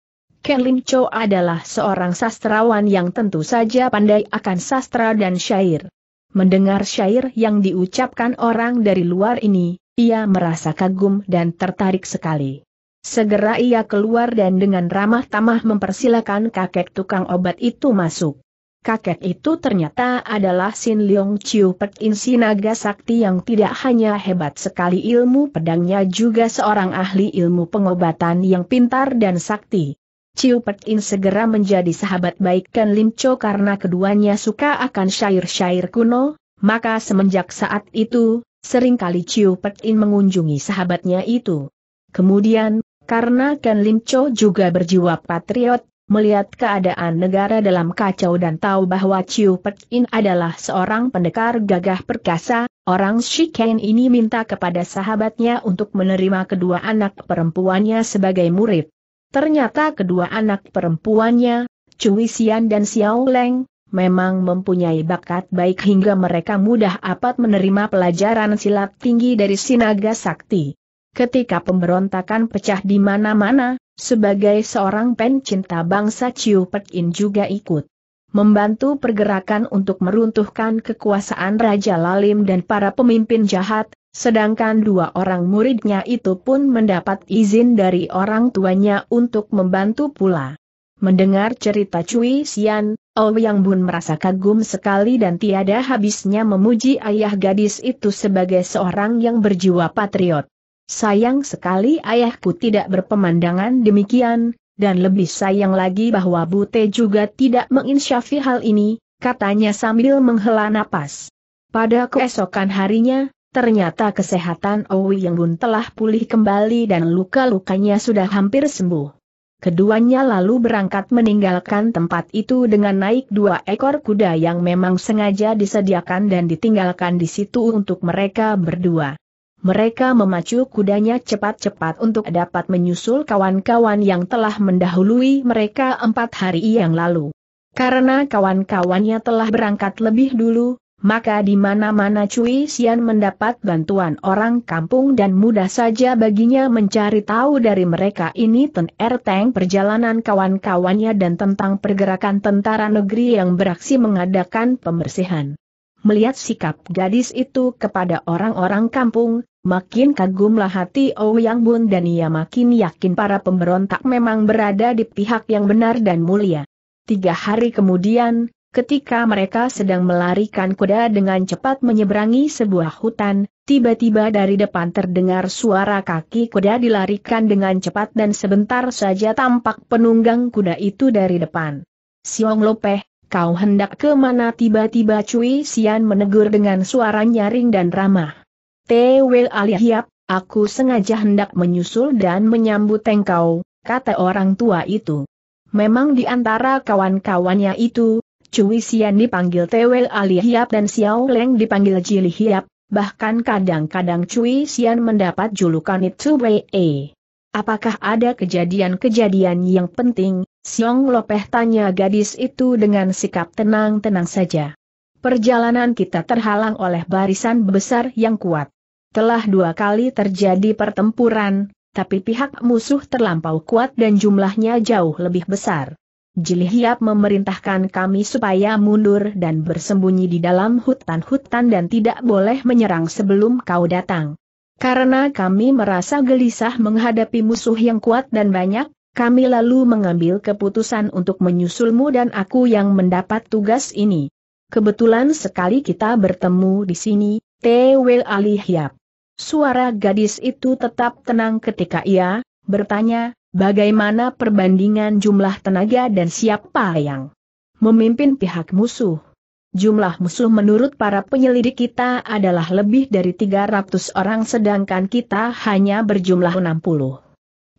Ken Lim Cho adalah seorang sastrawan yang tentu saja pandai akan sastra dan syair. Mendengar syair yang diucapkan orang dari luar ini, ia merasa kagum dan tertarik sekali. Segera ia keluar dan dengan ramah tamah mempersilakan kakek tukang obat itu masuk. Kakek itu ternyata adalah Sin Leong Chiu Pek In Sinaga Sakti yang tidak hanya hebat sekali ilmu pedangnya juga seorang ahli ilmu pengobatan yang pintar dan sakti. Chiu Pek In segera menjadi sahabat baik Ken Lim Cho karena keduanya suka akan syair-syair kuno, maka semenjak saat itu, seringkali Chiu Pek In mengunjungi sahabatnya itu. Kemudian, karena Ken Lim Cho juga berjiwa patriot, melihat keadaan negara dalam kacau dan tahu bahwa Chiu Pek In adalah seorang pendekar gagah perkasa, orang Shiken ini minta kepada sahabatnya untuk menerima kedua anak perempuannya sebagai murid. Ternyata kedua anak perempuannya, Cui Xian dan Xiao Leng, memang mempunyai bakat baik hingga mereka mudah apat menerima pelajaran silat tinggi dari sinaga sakti. Ketika pemberontakan pecah di mana-mana, sebagai seorang pencinta bangsa Chiu Pek In juga ikut membantu pergerakan untuk meruntuhkan kekuasaan Raja Lalim dan para pemimpin jahat, sedangkan dua orang muridnya itu pun mendapat izin dari orang tuanya untuk membantu pula. Mendengar cerita Cui Xian, oh Yang Bun merasa kagum sekali dan tiada habisnya memuji ayah gadis itu sebagai seorang yang berjiwa patriot. Sayang sekali ayahku tidak berpemandangan demikian, dan lebih sayang lagi bahwa Bute juga tidak menginsyafi hal ini, katanya sambil menghela napas. Pada keesokan harinya, ternyata kesehatan Owi Yang Bun telah pulih kembali dan luka-lukanya sudah hampir sembuh. Keduanya lalu berangkat meninggalkan tempat itu dengan naik dua ekor kuda yang memang sengaja disediakan dan ditinggalkan di situ untuk mereka berdua mereka memacu kudanya cepat-cepat untuk dapat menyusul kawan-kawan yang telah mendahului mereka empat hari yang lalu. Karena kawan-kawannya telah berangkat lebih dulu, maka di mana-mana Cui Sian mendapat bantuan orang kampung dan mudah saja baginya mencari tahu dari mereka ini tentang perjalanan kawan-kawannya dan tentang pergerakan tentara negeri yang beraksi mengadakan pembersihan. Melihat sikap gadis itu kepada orang-orang kampung, Makin kagumlah hati Ouyang oh Bun dan ia makin yakin para pemberontak memang berada di pihak yang benar dan mulia. Tiga hari kemudian, ketika mereka sedang melarikan kuda dengan cepat menyeberangi sebuah hutan, tiba-tiba dari depan terdengar suara kaki kuda dilarikan dengan cepat dan sebentar saja tampak penunggang kuda itu dari depan. Siong Lopeh, kau hendak kemana tiba-tiba Cui Sian menegur dengan suara nyaring dan ramah. Tw Alihiap, aku sengaja hendak menyusul dan menyambut engkau, kata orang tua itu. Memang di antara kawan-kawannya itu, Cui Sian dipanggil Tewel Alihiap dan Xiao Leng dipanggil Jili Hiap, bahkan kadang-kadang Cui Sian mendapat julukan itu Wei. Apakah ada kejadian-kejadian yang penting? Siong Lopeh tanya gadis itu dengan sikap tenang-tenang saja. Perjalanan kita terhalang oleh barisan besar yang kuat. Telah dua kali terjadi pertempuran, tapi pihak musuh terlampau kuat dan jumlahnya jauh lebih besar. Jilihiap memerintahkan kami supaya mundur dan bersembunyi di dalam hutan-hutan dan tidak boleh menyerang sebelum kau datang. Karena kami merasa gelisah menghadapi musuh yang kuat dan banyak, kami lalu mengambil keputusan untuk menyusulmu dan aku yang mendapat tugas ini. Kebetulan sekali kita bertemu di sini, T.W. Ali Hiap. Suara gadis itu tetap tenang ketika ia bertanya, bagaimana perbandingan jumlah tenaga dan siapa yang memimpin pihak musuh. Jumlah musuh menurut para penyelidik kita adalah lebih dari 300 orang sedangkan kita hanya berjumlah 60.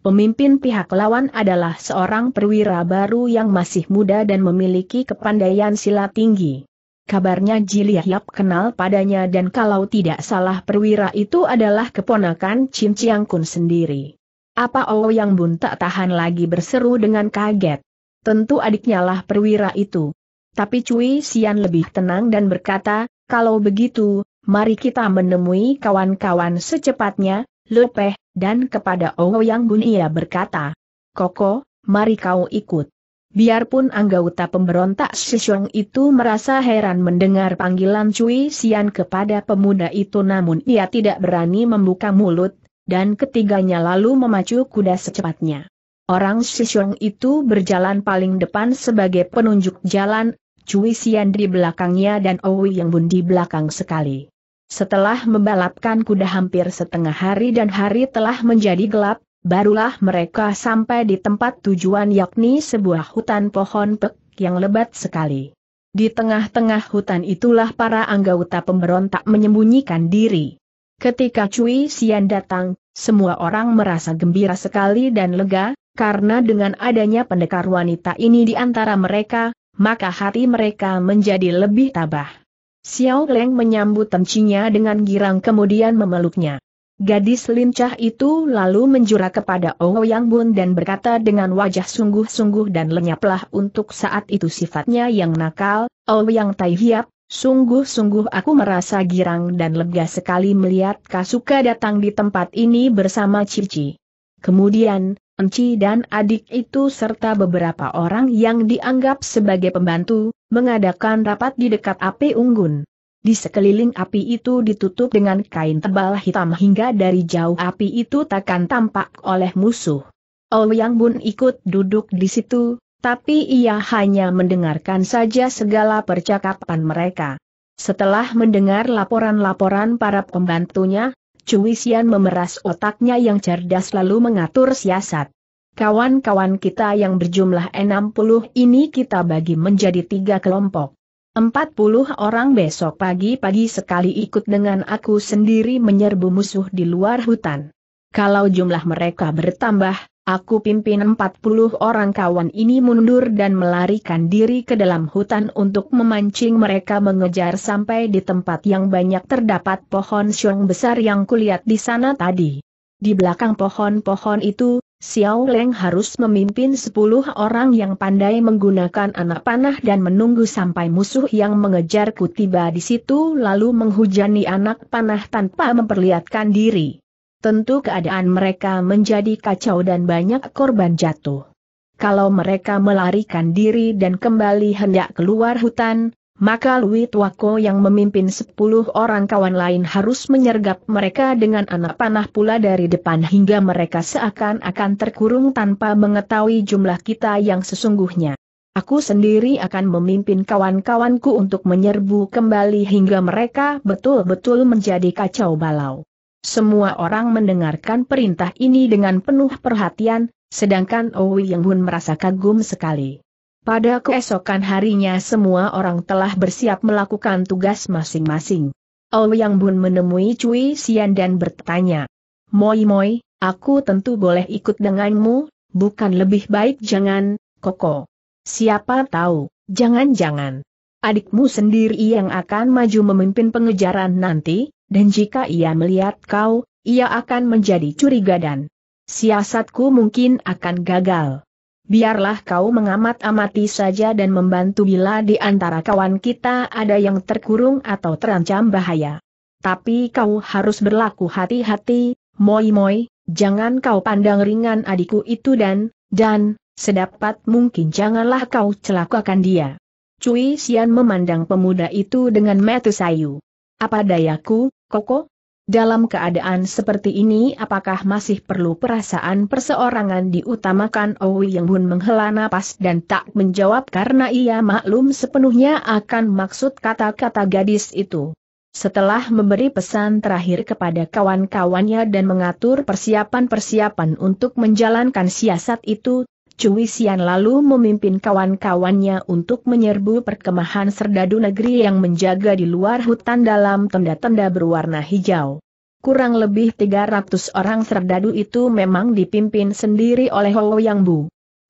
Pemimpin pihak lawan adalah seorang perwira baru yang masih muda dan memiliki kepandaian silat tinggi kabarnya Jili Yap kenal padanya dan kalau tidak salah perwira itu adalah keponakan Chin Chiang Kun sendiri. Apa Oh Yang Bun tak tahan lagi berseru dengan kaget. Tentu adiknya lah perwira itu. Tapi Cui Sian lebih tenang dan berkata, kalau begitu, mari kita menemui kawan-kawan secepatnya, Lepeh, dan kepada Oh Yang Bun ia berkata, Koko, mari kau ikut. Biarpun anggota pemberontak Sisyong itu merasa heran mendengar panggilan Cui Sian kepada pemuda itu namun ia tidak berani membuka mulut, dan ketiganya lalu memacu kuda secepatnya. Orang Sisyong itu berjalan paling depan sebagai penunjuk jalan, Cui Sian di belakangnya dan Owi Yang Bun di belakang sekali. Setelah membalapkan kuda hampir setengah hari dan hari telah menjadi gelap, barulah mereka sampai di tempat tujuan yakni sebuah hutan pohon pek yang lebat sekali. Di tengah-tengah hutan itulah para anggota pemberontak menyembunyikan diri. Ketika Cui Sian datang, semua orang merasa gembira sekali dan lega, karena dengan adanya pendekar wanita ini di antara mereka, maka hati mereka menjadi lebih tabah. Xiao Leng menyambut tencinya dengan girang kemudian memeluknya. Gadis lincah itu lalu menjura kepada Ouyang Bun dan berkata dengan wajah sungguh-sungguh dan lenyaplah untuk saat itu sifatnya yang nakal, Ouyang Tai Hiap, sungguh-sungguh aku merasa girang dan lega sekali melihat Kasuka datang di tempat ini bersama Cici. Kemudian, Enci dan adik itu serta beberapa orang yang dianggap sebagai pembantu, mengadakan rapat di dekat api unggun. Di sekeliling api itu ditutup dengan kain tebal hitam hingga dari jauh api itu takkan tampak oleh musuh. Ouyang Bun ikut duduk di situ, tapi ia hanya mendengarkan saja segala percakapan mereka. Setelah mendengar laporan-laporan para pembantunya, Cui Xian memeras otaknya yang cerdas lalu mengatur siasat. Kawan-kawan kita yang berjumlah 60 ini kita bagi menjadi tiga kelompok. 40 orang besok pagi-pagi sekali ikut dengan aku sendiri menyerbu musuh di luar hutan. Kalau jumlah mereka bertambah, aku pimpin empat puluh orang kawan ini mundur dan melarikan diri ke dalam hutan untuk memancing mereka mengejar sampai di tempat yang banyak terdapat pohon siung besar yang kulihat di sana tadi. Di belakang pohon-pohon itu, Xiao Leng harus memimpin sepuluh orang yang pandai menggunakan anak panah dan menunggu sampai musuh yang mengejarku tiba di situ lalu menghujani anak panah tanpa memperlihatkan diri. Tentu keadaan mereka menjadi kacau dan banyak korban jatuh. Kalau mereka melarikan diri dan kembali hendak keluar hutan, maka Lui Tuako yang memimpin sepuluh orang kawan lain harus menyergap mereka dengan anak panah pula dari depan hingga mereka seakan-akan terkurung tanpa mengetahui jumlah kita yang sesungguhnya. Aku sendiri akan memimpin kawan-kawanku untuk menyerbu kembali hingga mereka betul-betul menjadi kacau balau. Semua orang mendengarkan perintah ini dengan penuh perhatian, sedangkan Owi Yang Hun merasa kagum sekali. Pada keesokan harinya semua orang telah bersiap melakukan tugas masing-masing. yang Bun menemui Cui Sian dan bertanya. Moi Moi, aku tentu boleh ikut denganmu, bukan lebih baik jangan, Koko. Siapa tahu, jangan-jangan. Adikmu sendiri yang akan maju memimpin pengejaran nanti, dan jika ia melihat kau, ia akan menjadi curiga dan siasatku mungkin akan gagal biarlah kau mengamat-amati saja dan membantu bila di antara kawan kita ada yang terkurung atau terancam bahaya. Tapi kau harus berlaku hati-hati, moi-moi, jangan kau pandang ringan adikku itu dan, dan, sedapat mungkin janganlah kau celakakan dia. Cui Sian memandang pemuda itu dengan metu sayu. Apa dayaku, Koko? Dalam keadaan seperti ini apakah masih perlu perasaan perseorangan diutamakan Owi oh, Yang pun menghela napas dan tak menjawab karena ia maklum sepenuhnya akan maksud kata-kata gadis itu. Setelah memberi pesan terakhir kepada kawan-kawannya dan mengatur persiapan-persiapan untuk menjalankan siasat itu, Cui Sian lalu memimpin kawan-kawannya untuk menyerbu perkemahan serdadu negeri yang menjaga di luar hutan dalam tenda-tenda berwarna hijau. Kurang lebih 300 orang serdadu itu memang dipimpin sendiri oleh Hou Yang Bu.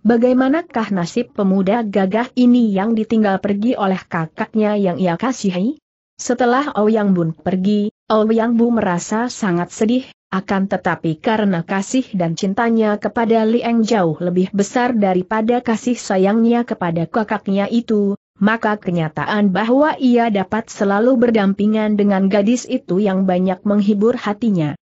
Bagaimanakah nasib pemuda gagah ini yang ditinggal pergi oleh kakaknya yang ia kasihi? Setelah Ouyang Bun pergi, Ouyang Bu merasa sangat sedih, akan tetapi karena kasih dan cintanya kepada Liang jauh lebih besar daripada kasih sayangnya kepada kakaknya itu, maka kenyataan bahwa ia dapat selalu berdampingan dengan gadis itu yang banyak menghibur hatinya.